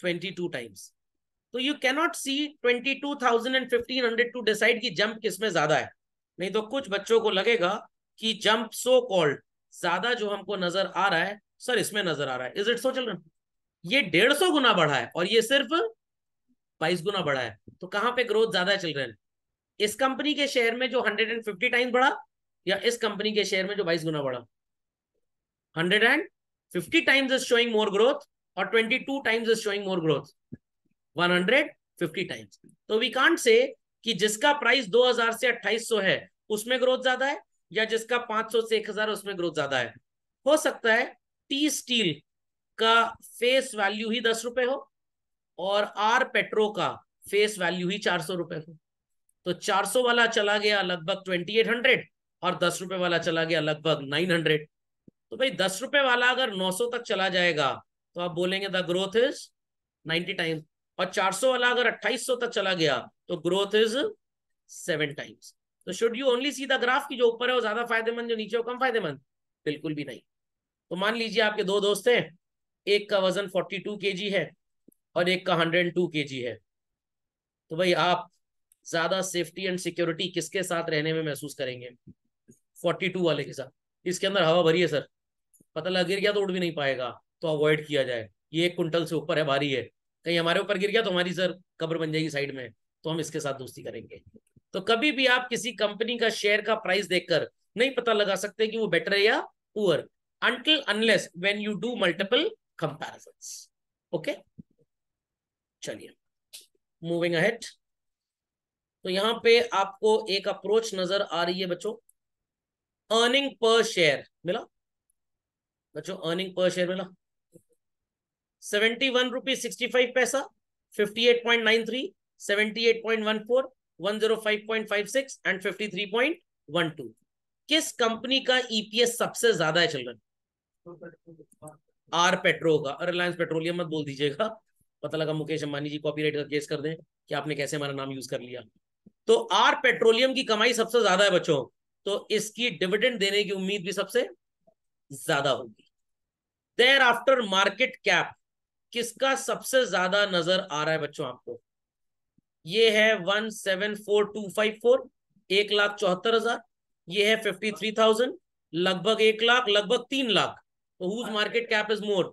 twenty two times तो you cannot see twenty two thousand and fifteen hundred to decide की जंप किसमें ज्यादा है नहीं तो कुछ बच्चों को लगेगा कि जंप सो कॉल्ड ज्यादा जो हमको नजर आ रहा है सर इसमें नजर आ रहा है इज इट सो चिल्ड्रन ये डेढ़ सौ गुना बढ़ा है और ये सिर्फ बाईस गुना बढ़ा है तो कहां पे ग्रोथ ज्यादा है चिल्ड्रन इस कंपनी के शेयर में जो 150 टाइम्स बढ़ा या इस कंपनी के शेयर में जो 22 गुना बढ़ा 150 times is showing more growth और 22 times is showing more growth 150 times तो वी कांट से कि जिसका प्राइस 2000 से 2800 है उसमें ग्रोथ ज्यादा है या जिसका 500 से 1000 उसमें ग्रोथ ज्यादा है हो सकता है टी स्टील का फेस वैल्यू ही दस रुपए हो और आर पेट्रो का फेस वैल्यू ही चार सौ रुपए हो तो 400 वाला चला गया लगभग 2800 और दस रुपए वाला चला गया लगभग 900 तो भाई दस रुपए वाला अगर 900 तक चला जाएगा तो आप बोलेंगे द ग्रोथ इज 90 टाइम्स और 400 वाला अगर 2800 तक चला गया तो ग्रोथ इज सेवन टाइम्स तो should you only see the graph की जो ऊपर है वो ज्यादा फायदेमंद जो नीचे हो कम फायदेमंद बिल्कुल भी नहीं तो मान लीजिए आपके दो दोस्त हैं एक का वजन फोर्टी टू है और एक का हंड्रेड केजी है तो भाई आप ज्यादा सेफ्टी एंड सिक्योरिटी किसके साथ रहने में महसूस करेंगे 42 वाले के साथ इसके अंदर हवा भरी है सर पता लग गिर गया तो उड़ भी नहीं पाएगा तो अवॉइड किया जाए ये एक कुंटल से ऊपर है भारी है कहीं हमारे ऊपर गिर गया तो हमारी सर कब्र बन जाएगी साइड में तो हम इसके साथ दोस्ती करेंगे तो कभी भी आप किसी कंपनी का शेयर का प्राइस देखकर नहीं पता लगा सकते कि वो बेटर है या poor until unless when you do multiple comparison okay चलिए मूविंग अहेड तो यहाँ पे आपको एक अप्रोच नजर आ रही है बच्चों अर्निंग पर शेयर मिला बच्चों अर्निंग पर शेयर मिला seventy one rupees sixty five पैसा fifty eight point nine three seventy eight point one four one zero five point five six and fifty three point one two किस company का EPS e सबसे ज्यादा है children are Petro का Reliance petroleum मत बोल दीजिएगा पता लगा मुकेश अंबानी जी कॉपीराइट का केस कर दें कि आपने कैसे हमारा नाम यूज कर लिया तो आर पेट्रोलियम की कमाई सबसे ज्यादा है बच्चों तो इसकी डिविडेंड देने की उम्मीद भी सबसे ज्यादा होगी देर आफ्टर मार्केट कैप किसका सबसे ज्यादा नजर आ रहा है बच्चों आपको ये है one seven four two five four एक लाख चौहत्तर हजार ये है फिफ्टी थ्री थाउजेंड लगभग एक लाख लगभग तीन लाख तो whose market cap is more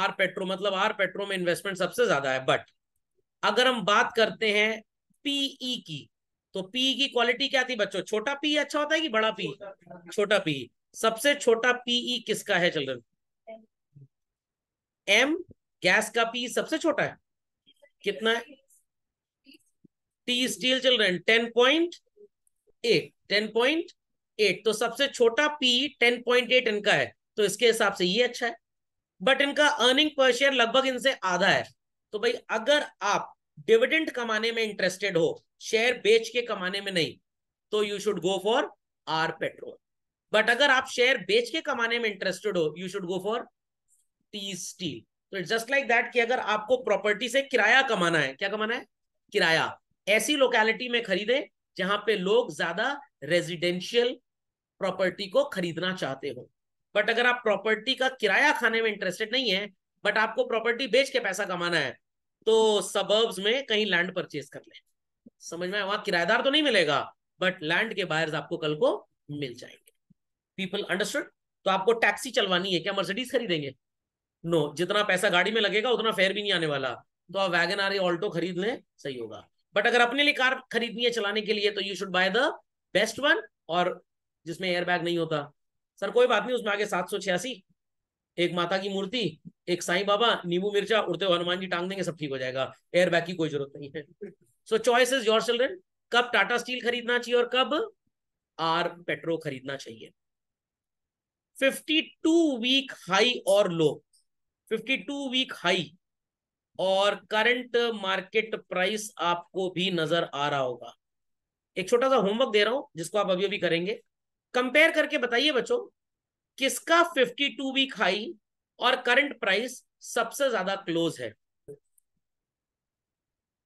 R Petro मतलब आर पेट्रो में इन्वेस्टमेंट सबसे ज्यादा है बट अगर हम बात करते हैं पीई की तो पी की क्वालिटी क्या थी बच्चों छोटा पी अच्छा होता है कि बड़ा पी छोटा पी सबसे छोटा पीई किसका है चिल्ड्रन एम गैस का पी सबसे छोटा है कितना है T steel children ten point eight ten point eight तो सबसे छोटा पी टेन पॉइंट एट इनका है तो इसके हिसाब से ये अच्छा है बट इनका अर्निंग पर शेयर लगभग इनसे आधा है तो भाई अगर आप डिविडेंड कमाने में इंटरेस्टेड हो शेयर बेच के कमाने में नहीं तो you should go for R petrol but अगर आप शेयर बेच के कमाने में इंटरेस्टेड हो you should go for T steel तो जस्ट लाइक दैट कि अगर आपको प्रॉपर्टी से किराया कमाना है क्या कमाना है किराया ऐसी लोकेलिटी में खरीदे जहां पे लोग ज्यादा रेजिडेंशियल प्रॉपर्टी को खरीदना चाहते हो बट अगर आप प्रॉपर्टी का किराया खाने में इंटरेस्टेड नहीं है बट आपको प्रॉपर्टी बेच के पैसा कमाना है तो सबर्ब्स में कहीं लैंड परचेज कर ले समझ में वहां किराएदार तो नहीं मिलेगा बट लैंड के बायर्स आपको कल को मिल जाएंगे पीपल अंडरस्टूड तो आपको टैक्सी चलवानी है क्या मर्सिडीज खरीदेंगे नो no, जितना पैसा गाड़ी में लगेगा उतना फेयर भी नहीं आने वाला तो आप वैगन आर ऑल्टो खरीद लें सही होगा बट अगर अपने लिए कार खरीदनी है चलाने के लिए तो you should buy the best one और जिसमें एयरबैग नहीं होता सर कोई बात नहीं उसमें आगे सात सौ छियासी एक माता की मूर्ति एक साई बाबा नींबू मिर्चा उड़ते हुए हनुमान जी टांग देंगे सब ठीक हो जाएगा एयर बैग की कोई जरूरत नहीं है so choice is your children कब टाटा स्टील खरीदना चाहिए और कब आर पेट्रो खरीदना चाहिए 52 वीक हाई और लो 52 वीक हाई और करंट मार्केट प्राइस आपको भी नजर आ रहा होगा एक छोटा सा होमवर्क दे रहा हूं जिसको आप अभी अभी करेंगे कंपेयर करके बताइए बच्चों किसका 52 वीक हाई और करंट प्राइस सबसे ज्यादा क्लोज है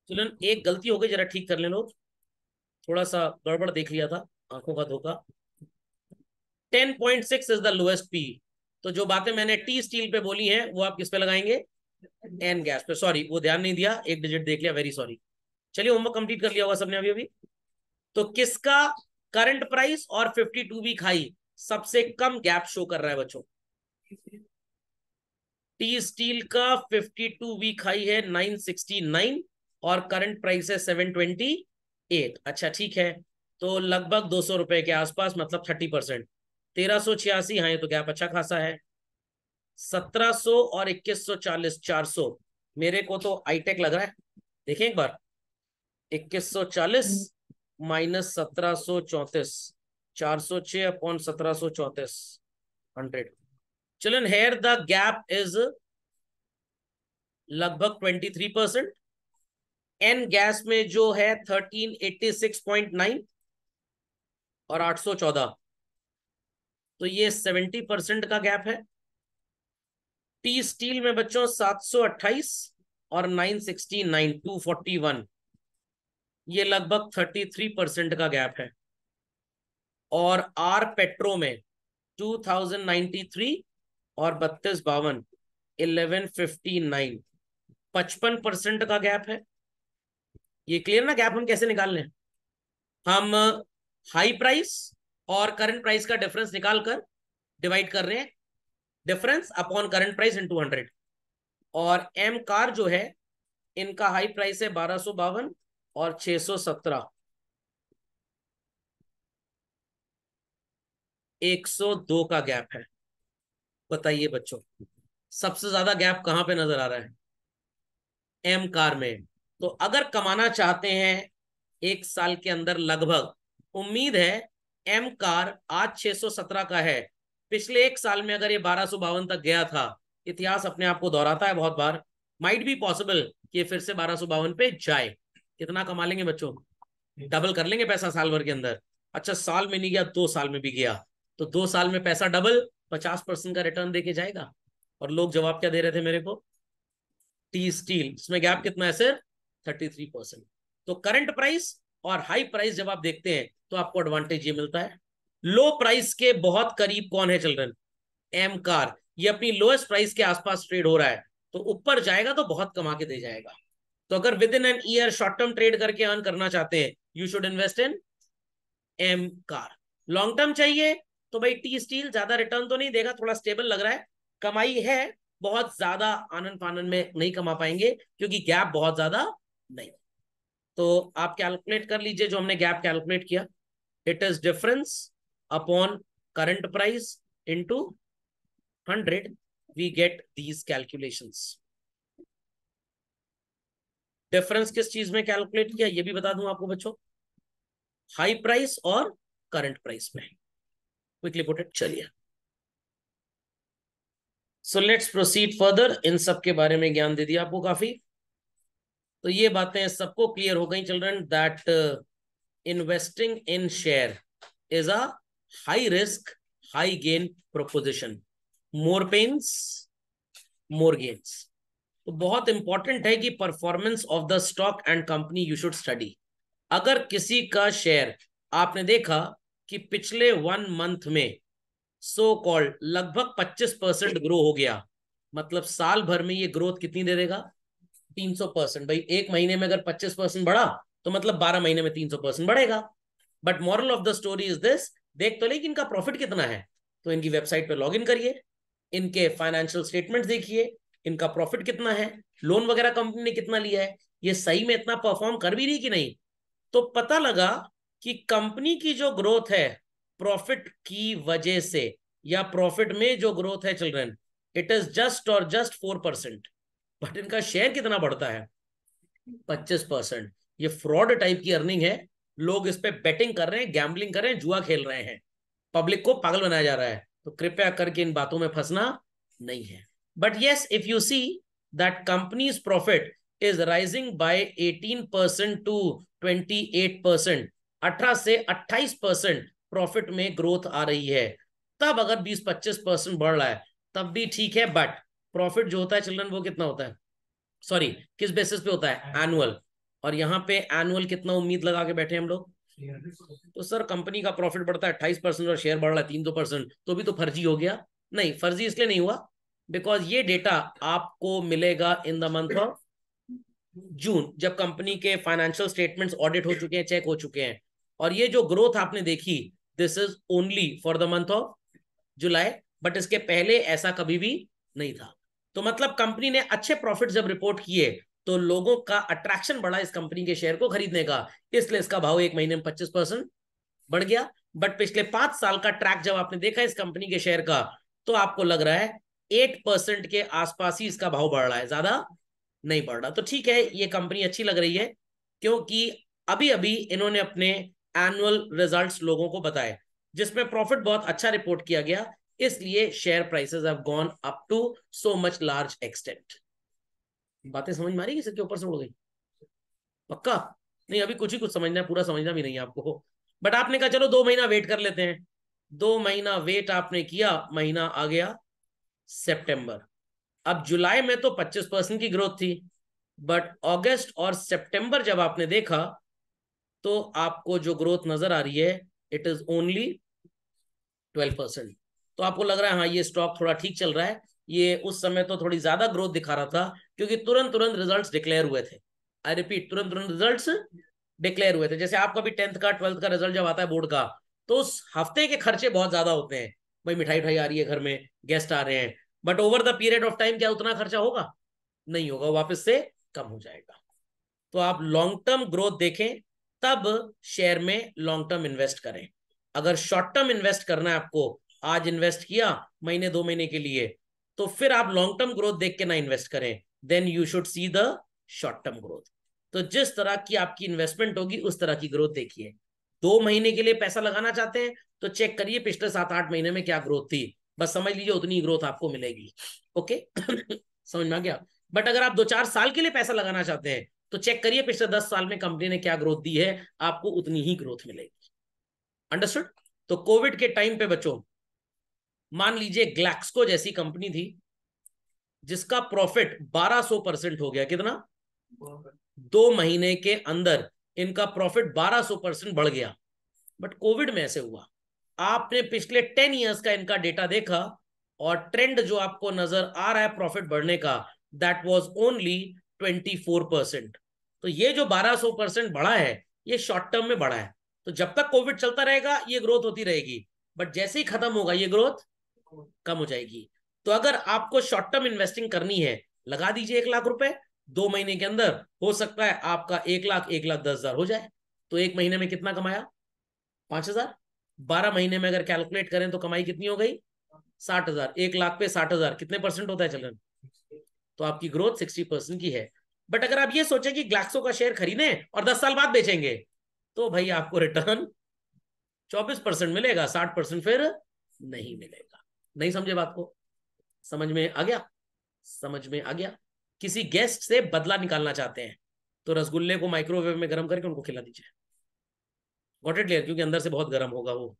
चलो एक गलती हो गई जरा ठीक कर ले लोग थोड़ा सा गड़बड़ देख लिया था आंखों का धोखा ten point six is the lowest P तो जो बातें मैंने टी स्टील पे बोली हैं वो आप किस पे लगाएंगे एन गैस पे सॉरी वो ध्यान नहीं दिया एक डिजिट देख लिया वेरी सॉरी चलिए होमवर्क कंप्लीट कर लिया होगा सबने अभी अभी तो किसका करंट प्राइस और 52 वीक हाई सबसे कम गैप शो कर रहा है बच्चों टी स्टील का 52 वीक हाई है 969 और करंट प्राइस है 728 अच्छा ठीक है तो लगभग दो सौ रुपए के आसपास मतलब 30 परसेंट तेरह सो छियासी हाँ तो गैप अच्छा खासा है 1700 और 2140 400 मेरे को तो आईटेक लग रहा है देखें एक बार 2140 सौ चालीस माइनस सत्रह सो चौतीस चार सौ छ अपॉन सत्रह सो चौतीस हंड्रेड चलन हेयर द गैप इज लगभग twenty three percent N gas में जो है thirteen eighty six point nine और आठ सौ चौदह तो ये सेवेंटी परसेंट का गैप है टी स्टील में बच्चों सात सौ अट्ठाईस और nine sixty nine two forty one ये लगभग थर्टी थ्री परसेंट का गैप है और आर पेट्रो में 2093 और बत्तीस बावन इलेवन फिफ्टी नाइन पचपन परसेंट का गैप है ये क्लियर ना गैप हम कैसे निकाल लें हम हाई प्राइस और करंट प्राइस का डिफरेंस निकाल कर डिवाइड कर रहे हैं difference upon current price into hundred और एम कार जो है इनका हाई प्राइस है बारह सो बावन और छह सत्रह 102 का गैप है बताइए बच्चों सबसे ज्यादा गैप कहाँ पे नजर आ रहा है एम कार में तो अगर कमाना चाहते हैं एक साल के अंदर लगभग उम्मीद है एम कार आज 617 का है पिछले एक साल में अगर ये बारह तक गया था इतिहास अपने आप को दोहराता है बहुत बार माइट बी पॉसिबल कि ये फिर से बारह पे जाए कितना कमा लेंगे बच्चों डबल कर लेंगे पैसा साल भर के अंदर अच्छा साल में नहीं गया दो साल में भी गया तो दो साल में पैसा डबल पचास परसेंट का रिटर्न देके जाएगा और लोग जवाब क्या दे रहे थे मेरे को टी स्टील इसमें गैप कितना है सर थर्टी थ्री परसेंट तो करंट प्राइस और हाई प्राइस जब आप देखते हैं तो आपको एडवांटेज ये मिलता है लो प्राइस के बहुत करीब कौन है चिल्ड्रन एम कार ये अपनी लोएस्ट प्राइस के आसपास ट्रेड हो रहा है तो ऊपर जाएगा तो बहुत कमा के दे जाएगा तो अगर within an year short term trade करके अर्न करना चाहते हैं you should invest in M car long term चाहिए तो भाई टी स्टील ज्यादा रिटर्न तो नहीं देगा थोड़ा स्टेबल लग रहा है कमाई है बहुत ज्यादा आनंद फानंद में नहीं कमा पाएंगे क्योंकि गैप बहुत ज्यादा नहीं तो आप कैलकुलेट कर लीजिए जो हमने गैप कैलकुलेट किया it is difference upon current price into hundred we get these calculations difference किस चीज में कैलकुलेट किया ये भी बता दूं आपको बच्चों हाई प्राइस और करंट प्राइस में क्विकली पुट इट चलिए सो लेट्स प्रोसीड फर्दर इन सब के बारे में ज्ञान दे दिया आपको काफी तो ये बातें सबको क्लियर हो गई children that investing in share is a high risk high gain proposition more pains more gains तो बहुत इंपॉर्टेंट है कि performance of the stock and company you should study अगर किसी का शेयर आपने देखा कि पिछले वन मंथ में सो so कॉल्ड लगभग 25 परसेंट ग्रो हो गया मतलब साल भर में ये ग्रोथ कितनी दे देगा 300 परसेंट भाई एक महीने में अगर 25 परसेंट बढ़ा तो मतलब 12 महीने में 300 परसेंट बढ़ेगा but moral of the story is this देख तो ले कि इनका प्रॉफिट कितना है तो इनकी वेबसाइट पर लॉग करिए इनके फाइनेंशियल स्टेटमेंट देखिए इनका प्रॉफिट कितना है लोन वगैरह कंपनी ने कितना लिया है ये सही में इतना परफॉर्म कर भी रही कि नहीं तो पता लगा कि कंपनी की जो ग्रोथ है प्रॉफिट की वजह से या प्रॉफिट में जो ग्रोथ है चिल्ड्रन इट इज जस्ट और जस्ट फोर परसेंट बट इनका शेयर कितना बढ़ता है पच्चीस परसेंट ये फ्रॉड टाइप की अर्निंग है लोग इस पर बेटिंग कर रहे हैं गैम्बलिंग कर रहे हैं जुआ खेल रहे हैं पब्लिक को पागल बनाया जा रहा है तो कृपया करके इन बातों में फंसना नहीं है but yes if you see that companies profit is rising by eighteen percent to twenty eight percent अठारह से अट्ठाईस परसेंट प्रॉफिट में ग्रोथ आ रही है तब अगर बीस पच्चीस परसेंट बढ़ रहा है तब भी ठीक है बट प्रॉफिट जो होता है चिल्ड्रन वो कितना होता है सॉरी किस बेसिस पे होता है एनुअल और यहाँ पे एनुअल कितना उम्मीद लगा के बैठे हम लोग तो सर कंपनी का प्रॉफिट बढ़ता है अट्ठाईस परसेंट और शेयर बढ़ रहा है तीन दो परसेंट तो भी तो फर्जी हो गया नहीं फर्जी इसलिए नहीं हुआ बिकॉज ये डेटा आपको मिलेगा in the month of June जब कंपनी के फाइनेंशियल स्टेटमेंट्स ऑडिट हो चुके हैं चेक हो चुके हैं और ये जो ग्रोथ आपने देखी this is only for the month of July but इसके पहले ऐसा कभी भी नहीं था तो मतलब कंपनी ने अच्छे प्रॉफिट जब रिपोर्ट किए तो लोगों का अट्रैक्शन बढ़ा इस कंपनी के शेयर को खरीदने का इसलिए इसका भाव एक महीने में पच्चीस परसेंट बढ़ गया बट पिछले पांच साल का ट्रैक जब आपने देखा इस कंपनी के शेयर का तो आपको लग रहा है एट परसेंट के आसपास ही इसका भाव बढ़ रहा है ज्यादा नहीं बढ़ रहा तो ठीक है ये कंपनी अच्छी लग रही है क्योंकि अभी अभी इन्होंने अपने एनुअल रिजल्ट्स लोगों को बताए जिसमें प्रॉफिट बहुत अच्छा रिपोर्ट किया गया इसलिए share prices have gone up to so much large extent बातें समझ मारी कि के ऊपर से उड़ गई पक्का नहीं अभी कुछ ही कुछ समझना है पूरा समझना भी नहीं आपको बट आपने कहा चलो दो महीना वेट कर लेते हैं दो महीना वेट आपने किया महीना आ गया सितंबर अब जुलाई में तो 25 परसेंट की ग्रोथ थी बट अगस्त और सितंबर जब आपने देखा तो आपको जो ग्रोथ नजर आ रही है it is only twelve percent तो आपको लग रहा है हाँ ये स्टॉक थोड़ा ठीक चल रहा है ये उस समय तो थोड़ी ज्यादा ग्रोथ दिखा रहा था क्योंकि तुरंत तुरंत रिजल्ट डिक्लेयर हुए थे आई रिपीट तुरंत तुरंत रिजल्ट डिक्लेयर हुए थे जैसे आपका भी टेंथ का ट्वेल्थ का रिजल्ट जब आता है बोर्ड का तो उस हफ्ते के खर्चे बहुत ज्यादा होते हैं भाई मिठाई उठाई आ रही है घर में गेस्ट आ रहे हैं but over the period of time क्या उतना खर्चा होगा नहीं होगा वापस से कम हो जाएगा तो आप लॉन्ग टर्म ग्रोथ देखें तब शेयर में लॉन्ग टर्म इन्वेस्ट करें अगर शॉर्ट टर्म इन्वेस्ट करना है आपको आज इन्वेस्ट किया महीने दो महीने के लिए तो फिर आप लॉन्ग टर्म ग्रोथ देख के ना इन्वेस्ट करें then you should see the short term growth तो जिस तरह की आपकी इन्वेस्टमेंट होगी उस तरह की ग्रोथ देखिए दो महीने के लिए पैसा लगाना चाहते हैं तो चेक करिए पिछले सात आठ महीने में क्या ग्रोथ थी बस समझ लीजिए उतनी ग्रोथ आपको मिलेगी ओके समझ में आ गया बट अगर आप दो चार साल के लिए पैसा लगाना चाहते हैं तो चेक करिए पिछले दस साल में कंपनी ने क्या ग्रोथ दी है आपको उतनी ही ग्रोथ मिलेगी अंडरस्टूड तो कोविड के टाइम पे बच्चों मान लीजिए ग्लैक्सको जैसी कंपनी थी जिसका प्रॉफिट 1200 परसेंट हो गया कितना दो महीने के अंदर इनका प्रॉफिट 1200 परसेंट बढ़ गया बट कोविड में ऐसे हुआ आपने पिछले टेन इयर्स का इनका डेटा देखा और ट्रेंड जो आपको नजर आ रहा है प्रॉफिट बढ़ने का that was only twenty four percent तो ये जो बारह सौ परसेंट बढ़ा है ये शॉर्ट टर्म में बढ़ा है तो जब तक कोविड चलता रहेगा ये ग्रोथ होती रहेगी बट जैसे ही खत्म होगा ये ग्रोथ कम हो जाएगी तो अगर आपको शॉर्ट टर्म इन्वेस्टिंग करनी है लगा दीजिए एक लाख रुपए दो महीने के अंदर हो सकता है आपका एक लाख एक लाख दस हजार हो जाए तो एक महीने में कितना कमाया पांच हजार बारह महीने में अगर कैलकुलेट करें तो कमाई कितनी हो गई साठ हजार एक लाख पे साठ हजार कितने परसेंट होता है चलन तो आपकी ग्रोथ सिक्सटी परसेंट की है बट अगर आप ये सोचें कि ग्लैक्सो का शेयर खरीदें और दस साल बाद बेचेंगे तो भाई आपको रिटर्न चौबीस परसेंट मिलेगा साठ परसेंट फिर नहीं मिलेगा नहीं समझे बात को समझ में आ गया समझ में आ गया किसी गेस्ट से बदला निकालना चाहते हैं तो रसगुल्ले को माइक्रोवेव में गर्म करके उनको खिला दीजिए गॉट इट क्लियर क्योंकि अंदर से बहुत गर्म होगा वो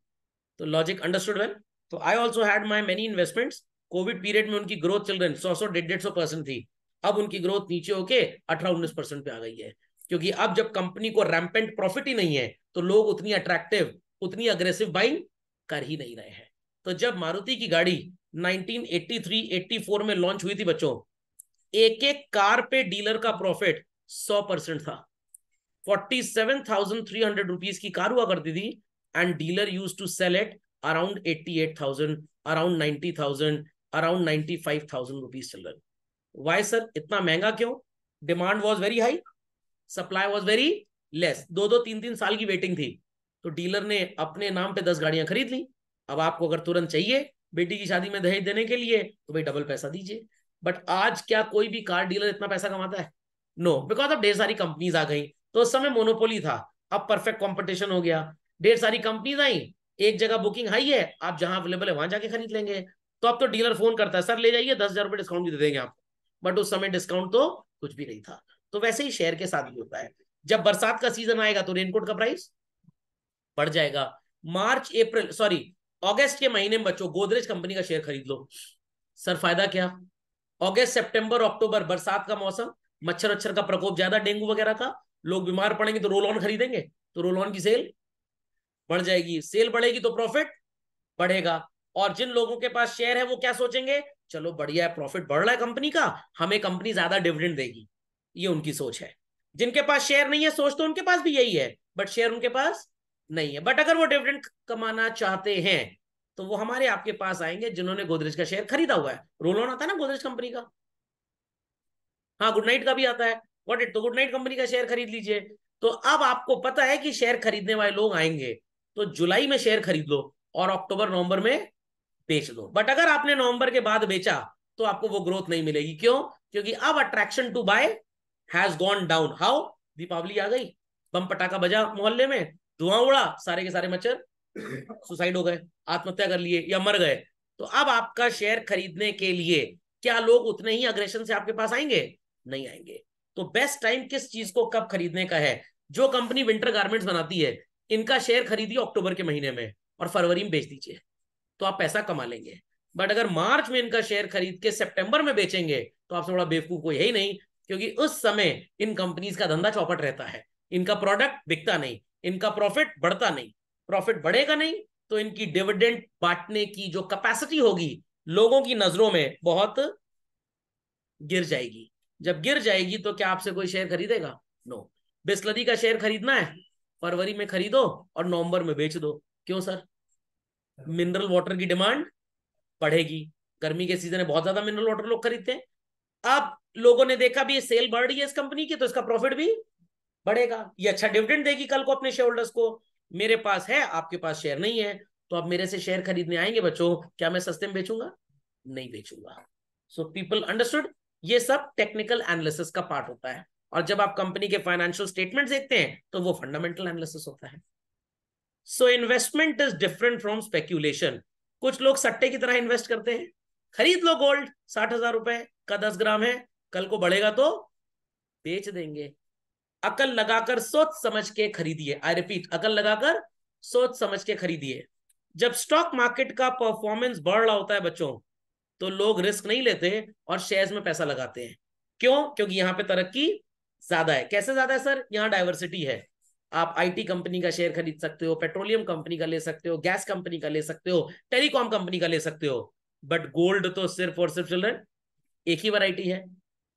तो लॉजिक अंडरस्टूड वेल तो I also had my many investments COVID period में उनकी ग्रोथ चल रही सौ सौ डेढ़ डेढ़ सौ परसेंट थी अब उनकी ग्रोथ नीचे होके अठारह उन्नीस परसेंट पे आ गई है क्योंकि अब जब कंपनी को रैम्पेंट प्रॉफिट ही नहीं है तो लोग उतनी अट्रैक्टिव उतनी अग्रेसिव बाइंग कर ही नहीं रहे हैं तो जब मारुति की गाड़ी 1983-84 में लॉन्च हुई थी बच्चों एक एक कार पे डीलर का प्रॉफिट 100 परसेंट था 47,300 रुपीस की कार हुआ करती थी and dealer use to sell it around 88,000 around 90,000 around ninety five thousand rupees children why sir इतना महंगा क्यों demand was very high supply was very less दो दो तीन तीन साल की वेटिंग थी तो डीलर ने अपने नाम पे दस गाड़ियां खरीद ली अब आपको अगर तुरंत चाहिए बेटी की शादी में दहेज देने के लिए तो भाई डबल पैसा दीजिए बट आज क्या कोई भी कार डीलर इतना पैसा कमाता है नो बिकॉज अब ढेर सारी कंपनीज आ गई तो उस समय मोनोपोली था अब परफेक्ट कॉम्पिटिशन हो गया ढेर सारी कंपनीज आई एक जगह बुकिंग हाई है आप जहां अवेलेबल है वहां जाके खरीद लेंगे तो अब तो डीलर फोन करता है सर ले जाइए दस हजार रुपए डिस्काउंट भी दे देंगे आपको बट उस समय डिस्काउंट तो कुछ भी नहीं था तो वैसे ही शेयर के साथ भी होता है जब बरसात का सीजन आएगा तो रेनकोट का प्राइस बढ़ जाएगा मार्च अप्रैल सॉरी अगस्त के महीने में बच्चों गोदरेज कंपनी का शेयर खरीद लो सर फायदा क्या अगस्त सितंबर अक्टूबर बरसात का मौसम मच्छर वच्छर का प्रकोप ज्यादा डेंगू वगैरह का लोग बीमार पड़ेंगे तो रोल ऑन खरीदेंगे तो रोल ऑन की सेल बढ़ जाएगी सेल बढ़ेगी तो प्रॉफिट बढ़ेगा और जिन लोगों के पास शेयर है वो क्या सोचेंगे चलो बढ़िया है प्रॉफिट बढ़ रहा है कंपनी का हमें कंपनी ज्यादा डिविडेंड देगी ये उनकी सोच है जिनके पास शेयर नहीं है सोच तो उनके पास भी यही है बट शेयर उनके पास नहीं है बट अगर वो डिविडेंड कमाना चाहते हैं तो वो हमारे आपके पास आएंगे जिन्होंने गोदरेज का शेयर खरीदा हुआ है रोल ऑन आता है ना गोदरेज कंपनी का हाँ गुड नाइट का भी आता है वॉट इट तो गुड नाइट कंपनी का शेयर खरीद लीजिए तो अब आपको पता है कि शेयर खरीदने वाले लोग आएंगे तो जुलाई में शेयर खरीद लो और अक्टूबर नवंबर में बेच दो बट अगर आपने नवंबर के बाद बेचा तो आपको वो ग्रोथ नहीं मिलेगी क्यों क्योंकि अब attraction to buy has gone down how Deepawali आ गई बम पटाखा बजा मोहल्ले में धुआं उड़ा सारे के सारे मच्छर सुसाइड हो गए आत्महत्या कर लिए या मर गए तो अब आपका शेयर खरीदने के लिए क्या लोग उतने ही अग्रेशन से आपके पास आएंगे नहीं आएंगे तो बेस्ट टाइम किस चीज को कब खरीदने का है जो कंपनी विंटर गारमेंट्स बनाती है इनका शेयर खरीदिए अक्टूबर के महीने में और फरवरी में बेच दीजिए तो आप पैसा कमा लेंगे बट अगर मार्च में इनका शेयर खरीद के सेप्टेम्बर में बेचेंगे तो आपसे बड़ा बेवकूफ कोई है ही नहीं क्योंकि उस समय इन कंपनीज का धंधा चौपट रहता है इनका प्रोडक्ट बिकता नहीं इनका प्रॉफिट बढ़ता नहीं प्रॉफिट बढ़ेगा नहीं तो इनकी डिविडेंड बांटने की जो कैपेसिटी होगी लोगों की नजरों में बहुत गिर जाएगी जब गिर जाएगी तो क्या आपसे कोई शेयर खरीदेगा नो no. बिस्लरी का शेयर खरीदना है फरवरी में खरीदो और नवंबर में बेच दो क्यों सर मिनरल वाटर की डिमांड बढ़ेगी गर्मी के सीजन में बहुत ज्यादा मिनरल वाटर लोग खरीदते हैं अब लोगों ने देखा भी सेल बढ़ रही है इस कंपनी की तो इसका प्रॉफिट भी बढ़ेगा ये अच्छा डिविडेंड देगी कल को अपने शेयर होल्डर्स को मेरे पास है आपके पास शेयर नहीं है तो आप मेरे से शेयर खरीदने आएंगे बच्चों क्या मैं सस्ते में बेचूंगा नहीं बेचूंगा सो पीपल अंडरस्टूड ये सब टेक्निकल एनालिसिस का पार्ट होता है और जब आप कंपनी के फाइनेंशियल स्टेटमेंट देखते हैं तो वो फंडामेंटल एनालिसिस होता है so investment is different from speculation कुछ लोग सट्टे की तरह इन्वेस्ट करते हैं खरीद लो गोल्ड साठ हजार रुपए का दस ग्राम है कल को बढ़ेगा तो बेच देंगे अकल लगाकर सोच समझ के खरीदिए आई रिपीट अकल लगाकर सोच समझ के खरीदिए जब स्टॉक मार्केट का परफॉर्मेंस बढ़ रहा होता है बच्चों तो लोग रिस्क नहीं लेते और शेयर्स में पैसा लगाते हैं क्यों क्योंकि यहां पे तरक्की ज्यादा है कैसे ज्यादा है सर यहां डाइवर्सिटी है आप आईटी कंपनी का शेयर खरीद सकते हो पेट्रोलियम कंपनी का ले सकते हो गैस कंपनी का ले सकते हो टेलीकॉम कंपनी का ले सकते हो बट गोल्ड तो सिर्फ और सिर्फ चिल्ड्रन एक ही वैरायटी है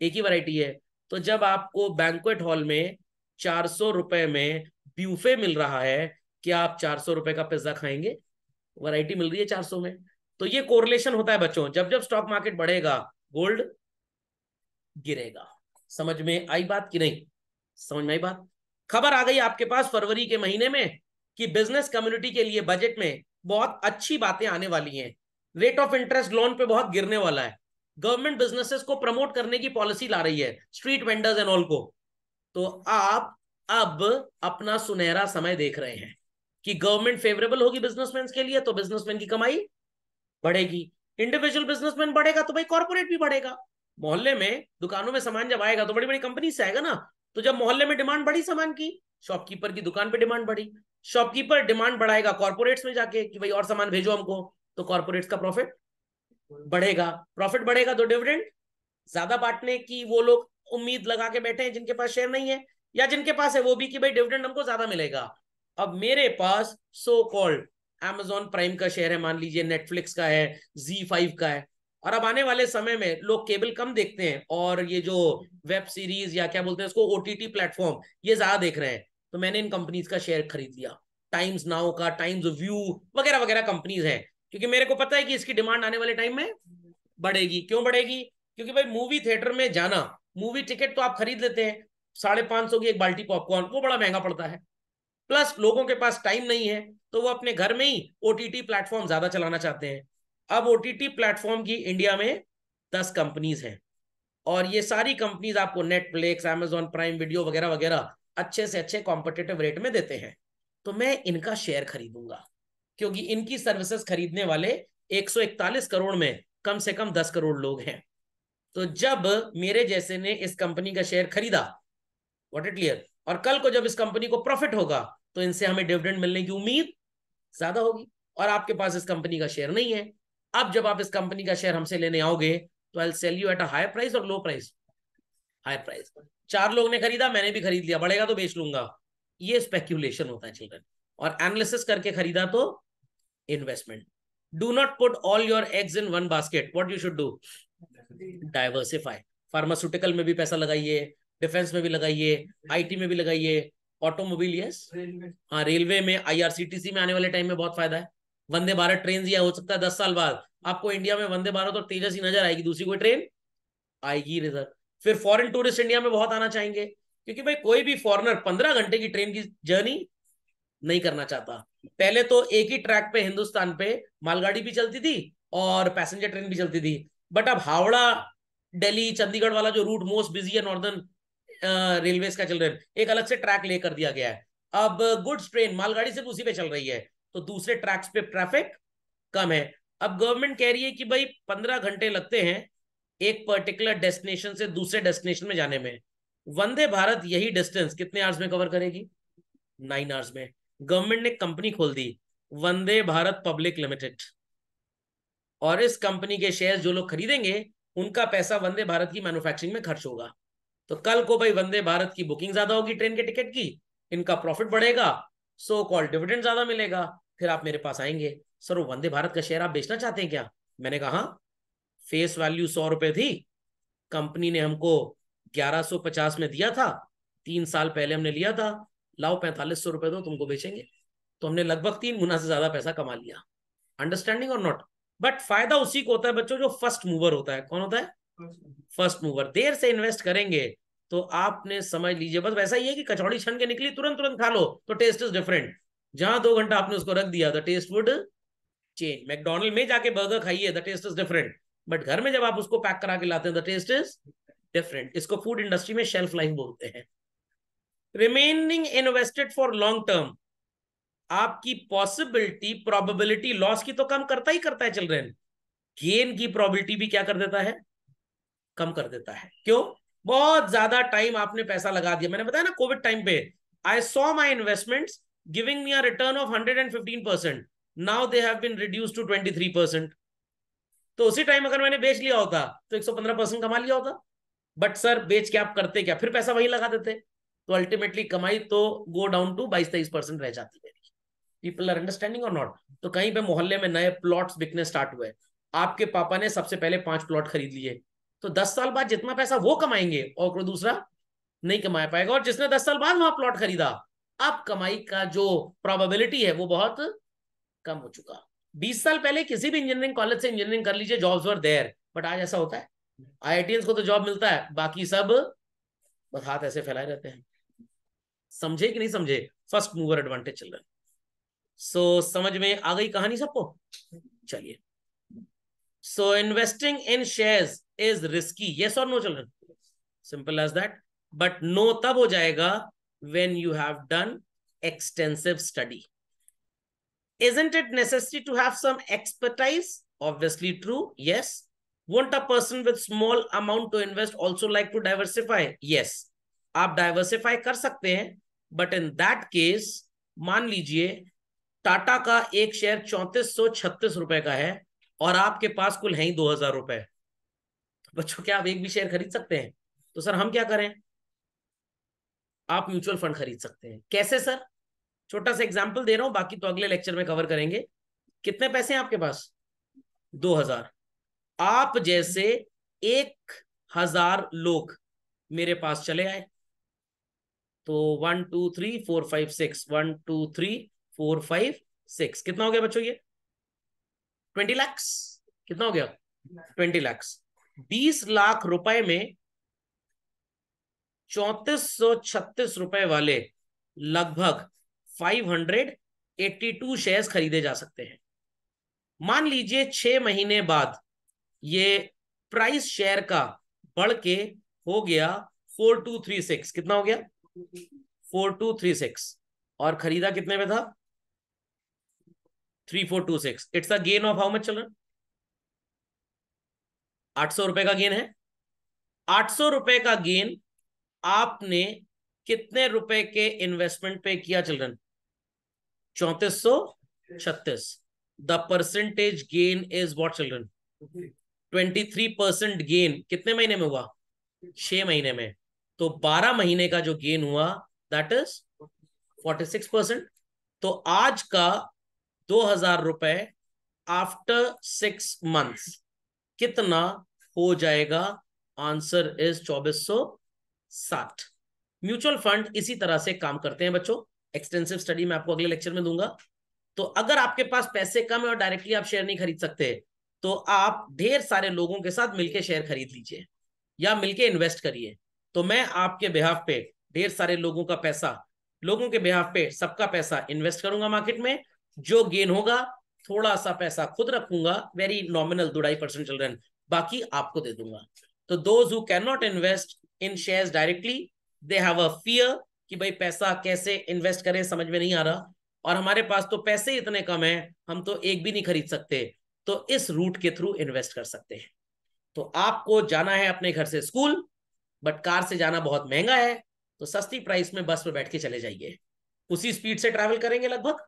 एक ही वैरायटी है तो जब आपको बैंकुएट हॉल में चार सौ रुपए में ब्यूफे मिल रहा है क्या आप चार सौ रुपए का पिज्जा खाएंगे वरायटी मिल रही है चार सौ में तो ये कोरिलेशन होता है बच्चों जब जब स्टॉक मार्केट बढ़ेगा गोल्ड गिरेगा समझ में आई बात कि नहीं समझ में आई बात खबर आ गई आपके पास फरवरी के महीने में कि बिजनेस कम्युनिटी के लिए बजट में बहुत अच्छी बातें आने वाली हैं रेट ऑफ इंटरेस्ट लोन पे बहुत गिरने वाला है गवर्नमेंट बिजनेसेस को प्रमोट करने की पॉलिसी ला रही है स्ट्रीट वेंडर्स एंड ऑल को तो आप अब अपना सुनहरा समय देख रहे हैं कि गवर्नमेंट फेवरेबल होगी बिजनेसमैन के लिए तो बिजनेसमैन की कमाई बढ़ेगी इंडिविजुअल बिजनेसमैन बढ़ेगा तो भाई कॉर्पोरेट भी बढ़ेगा मोहल्ले में दुकानों में सामान जब आएगा तो बड़ी बड़ी कंपनी से आएगा ना तो जब मोहल्ले में डिमांड बढ़ी सामान की शॉपकीपर की दुकान पे डिमांड बढ़ी शॉपकीपर डिमांड बढ़ाएगा कॉर्पोरेट्स में जाके कि भाई और सामान भेजो हमको तो कॉर्पोरेट्स का प्रॉफिट बढ़ेगा प्रॉफिट बढ़ेगा तो डिविडेंड ज्यादा बांटने की वो लोग उम्मीद लगा के बैठे हैं जिनके पास शेयर नहीं है या जिनके पास है वो भी कि भाई डिविडेंड हमको ज्यादा मिलेगा अब मेरे पास सो कॉल्ड एमेजॉन प्राइम का शेयर है मान लीजिए नेटफ्लिक्स का है जी फाइव का है और अब आने वाले समय में लोग केबल कम देखते हैं और ये जो वेब सीरीज या क्या बोलते हैं इसको ओटीटी प्लेटफॉर्म ये ज्यादा देख रहे हैं तो मैंने इन कंपनीज का शेयर खरीद लिया टाइम्स नाउ का टाइम्स व्यू वगैरह वगैरह कंपनीज है क्योंकि मेरे को पता है कि इसकी डिमांड आने वाले टाइम में बढ़ेगी क्यों बढ़ेगी क्योंकि भाई मूवी थिएटर में जाना मूवी टिकट तो आप खरीद लेते हैं साढ़े पांच सौ की एक बाल्टी पॉपकॉर्न वो बड़ा महंगा पड़ता है प्लस लोगों के पास टाइम नहीं है तो वो अपने घर में ही ओटीटी प्लेटफॉर्म ज्यादा चलाना चाहते हैं अब ओटीटी प्लेटफॉर्म की इंडिया में दस कंपनीज हैं और ये सारी कंपनीज आपको नेटफ्लिक्स एमेजॉन प्राइम वीडियो वगैरह वगैरह अच्छे से अच्छे कॉम्पिटेटिव रेट में देते हैं तो मैं इनका शेयर खरीदूंगा क्योंकि इनकी सर्विसेस खरीदने वाले 141 करोड़ में कम से कम 10 करोड़ लोग हैं तो जब मेरे जैसे ने इस कंपनी का शेयर खरीदा वॉट इट क्लियर और कल को जब इस कंपनी को प्रॉफिट होगा तो इनसे हमें डिविडेंड मिलने की उम्मीद ज्यादा होगी और आपके पास इस कंपनी का शेयर नहीं है अब जब आप इस कंपनी का शेयर हमसे लेने आओगे तो I sell you at a price और लो प्राइस हायर प्राइस चार लोग ने खरीदा मैंने भी खरीद लिया बढ़ेगा तो बेच लूंगा ये स्पेक्यूलेशन होता है चिल्ड्रन और एनालिसिस करके खरीदा तो investment do not put all your eggs in one basket what you should do diversify pharmaceutical में भी पैसा लगाइए डिफेंस में भी लगाइए आईटी में भी लगाइए ऑटोमोबाइल यस हाँ रेलवे में आईआरसीटीसी में आने वाले टाइम में बहुत फायदा है वंदे भारत ट्रेन या हो सकता है दस साल बाद आपको इंडिया में वंदे भारत और तेजस ही नजर आएगी दूसरी कोई ट्रेन आएगी रिजर्व फिर फॉरेन टूरिस्ट इंडिया में बहुत आना चाहेंगे क्योंकि भाई कोई भी फॉरनर पंद्रह घंटे की ट्रेन की जर्नी नहीं करना चाहता पहले तो एक ही ट्रैक पे हिंदुस्तान पे मालगाड़ी भी चलती थी और पैसेंजर ट्रेन भी चलती थी बट अब हावड़ा दिल्ली चंडीगढ़ वाला जो रूट मोस्ट बिजी है नॉर्दर्न रेलवे का चल रहा है एक अलग से ट्रैक लेकर दिया गया है अब गुड्स ट्रेन मालगाड़ी सिर्फ उसी पे चल रही है तो दूसरे ट्रैक्स पे ट्रैफिक कम है अब गवर्नमेंट कह रही है कि भाई पंद्रह घंटे लगते हैं एक पर्टिकुलर डेस्टिनेशन से दूसरे डेस्टिनेशन में जाने में वंदे भारत यही डिस्टेंस कितने आवर्स में कवर करेगी नाइन आवर्स में गवर्नमेंट ने कंपनी खोल दी वंदे भारत पब्लिक लिमिटेड और इस कंपनी के शेयर जो लोग खरीदेंगे उनका पैसा वंदे भारत की मैन्युफैक्चरिंग में खर्च होगा तो कल को भाई वंदे भारत की बुकिंग ज्यादा होगी ट्रेन के टिकट की इनका प्रॉफिट बढ़ेगा सो कॉल डिविडेंड ज्यादा मिलेगा फिर आप मेरे पास आएंगे सर वो वंदे भारत का शेयर आप बेचना चाहते हैं क्या मैंने कहा हाँ। फेस वैल्यू सौ रुपए थी कंपनी ने हमको 1150 में दिया था तीन साल पहले हमने लिया था लाओ पैंतालीस सौ रुपए दो तुमको बेचेंगे तो हमने लगभग तीन गुना से ज्यादा पैसा कमा लिया अंडरस्टैंडिंग और नॉट बट फायदा उसी को होता है बच्चों जो फर्स्ट मूवर होता है कौन होता है फर्स्ट मूवर देर से इन्वेस्ट करेंगे तो आपने समझ लीजिए बस वैसा ही है कि कचौड़ी छन के निकली तुरंत तुरंत खा लो तो टेस्ट इज डिफरेंट जहां दो घंटा आपने उसको रख दिया the taste would change McDonald में जाके बर्गर खाइए the taste is different but घर में जब आप उसको पैक करा के लाते हैं द टेस्ट इज डिफरेंट इसको फूड इंडस्ट्री में शेल्फ लाइफ बोलते हैं remaining invested for long term आपकी पॉसिबिलिटी प्रोबेबिलिटी लॉस की तो कम करता ही करता है चिल्ड्रेन गेन की प्रोबेबिलिटी भी क्या कर देता है कम कर देता है क्यों बहुत ज्यादा टाइम आपने पैसा लगा दिया मैंने बताया ना कोविड टाइम पे I saw my investment giving me a return of 115%. Now they have been reduced to 23%. तो उसी टाइम अगर मैंने बेच लिया होता तो 115 परसेंट कमा लिया होता बट सर बेच के आप करते क्या फिर पैसा वही लगा देते तो अल्टीमेटली कमाई तो गो डाउन टू बाईस तेईस परसेंट रह जाती है पीपल आर अंडरस्टैंडिंग और नॉट तो कहीं पे मोहल्ले में नए प्लॉट्स बिकने स्टार्ट हुए आपके पापा ने सबसे पहले पांच प्लॉट खरीद लिए तो दस साल बाद जितना पैसा वो कमाएंगे और दूसरा नहीं कमा पाएगा और जिसने दस साल बाद वहां प्लॉट खरीदा अब कमाई का जो प्रोबेबिलिटी है वो बहुत कम हो चुका बीस साल पहले किसी भी इंजीनियरिंग कॉलेज से इंजीनियरिंग कर लीजिए जॉब्स वर देयर बट आज ऐसा होता है आई को तो जॉब मिलता है बाकी सब बस हाथ ऐसे फैलाए रहते हैं समझे कि नहीं समझे first mover advantage children so समझ में आ गई कहानी सबको चलिए so investing in shares is risky yes और no children simple as that but no तब हो जाएगा when you have done extensive study. Isn't it necessary to have some expertise? Obviously true, yes. Won't a person with small amount to invest also like to diversify? Yes. आप diversify कर सकते हैं but in that case मान लीजिए टाटा का एक share चौंतीस सौ छत्तीस रुपए का है और आपके पास कुल है ही दो हजार रुपए बच्चों क्या आप एक भी शेयर खरीद सकते हैं तो सर हम क्या करें आप म्यूचुअल फंड खरीद सकते हैं कैसे सर छोटा सा एग्जाम्पल दे रहा हूं बाकी तो अगले लेक्चर में कवर करेंगे कितने पैसे हैं आपके पास दो हजार आप जैसे एक हजार लोग मेरे पास चले आए तो one two three four five six one two three four five six कितना हो गया बच्चों ये ट्वेंटी लैक्स कितना हो गया ट्वेंटी लैक्स बीस लाख रुपए में चौतीस सौ छत्तीस रुपए वाले लगभग 582 शेयर्स खरीदे जा सकते हैं मान लीजिए छह महीने बाद ये प्राइस शेयर का बढ़ के हो गया फोर टू थ्री सिक्स कितना हो गया फोर टू थ्री सिक्स और खरीदा कितने में था three four two six it's a gain of how much चल रहा आठ सौ रुपए का गेन है आठ सौ रुपए का गेन आपने कितने रुपए के इन्वेस्टमेंट पे किया चिल्ड्रन चौतीस सौ छत्तीस the percentage gain is what children twenty three percent gain कितने महीने में हुआ छह महीने में तो बारह महीने का जो गेन हुआ that is forty six percent तो आज का दो हजार रुपए आफ्टर सिक्स मंथ्स कितना हो जाएगा आंसर इज चौबीस सौ सात म्यूचुअल फंड इसी तरह से काम करते हैं बच्चों एक्सटेंसिव स्टडी मैं आपको अगले लेक्चर में दूंगा तो अगर आपके पास पैसे कम है और डायरेक्टली आप शेयर नहीं खरीद सकते तो आप ढेर सारे लोगों के साथ मिलकर शेयर खरीद लीजिए या मिलकर इन्वेस्ट करिए तो मैं आपके बिहाफ पे ढेर सारे लोगों का पैसा लोगों के बिहाफ पे सबका पैसा इन्वेस्ट करूंगा मार्केट में जो गेन होगा थोड़ा सा पैसा खुद रखूंगा वेरी नॉमिनल दो ढाई परसेंट चिल्ड्रेन बाकी आपको दे दूंगा तो those who can not invest in shares directly they have a fear कि भाई पैसा कैसे इन्वेस्ट करें समझ में नहीं आ रहा और हमारे पास तो पैसे इतने कम है हम तो एक भी नहीं खरीद सकते तो इस रूट के थ्रू इन्वेस्ट कर सकते हैं तो आपको जाना है अपने घर से स्कूल बट कार से जाना बहुत महंगा है तो सस्ती प्राइस में बस पर बैठ के चले जाइए उसी स्पीड से ट्रैवल करेंगे लगभग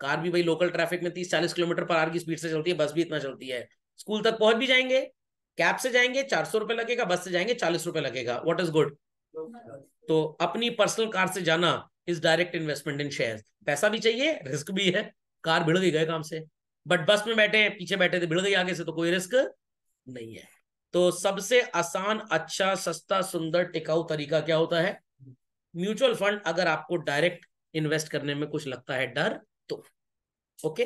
कार भी भाई लोकल ट्रैफिक में तीस चालीस किलोमीटर पर आर की स्पीड से चलती है बस भी इतना चलती है स्कूल तक पहुंच भी जाएंगे कैब से जाएंगे चार सौ रुपए लगेगा बस से जाएंगे चालीस रुपए लगेगा वॉट इज गुड तो अपनी पर्सनल कार से जाना is direct investment in share पैसा भी चाहिए रिस्क भी है कार भिड़ गई गए काम से बट बस में बैठे पीछे बैठे थे भिड़ गई आगे से तो कोई रिस्क नहीं है तो सबसे आसान अच्छा सस्ता सुंदर टिकाऊ तरीका क्या होता है म्यूचुअल फंड अगर आपको डायरेक्ट इन्वेस्ट करने में कुछ लगता है डर तो okay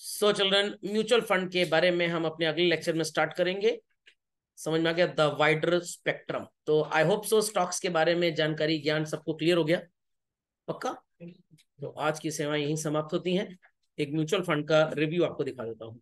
so children mutual fund के बारे में हम अपने अगले लेक्चर में स्टार्ट करेंगे समझ में आ गया द वाइडर स्पेक्ट्रम तो आई होप सो स्टॉक्स के बारे में जानकारी ज्ञान सबको क्लियर हो गया पक्का तो आज की सेवाएं यही समाप्त होती हैं एक म्यूचुअल फंड का रिव्यू आपको दिखा देता हूँ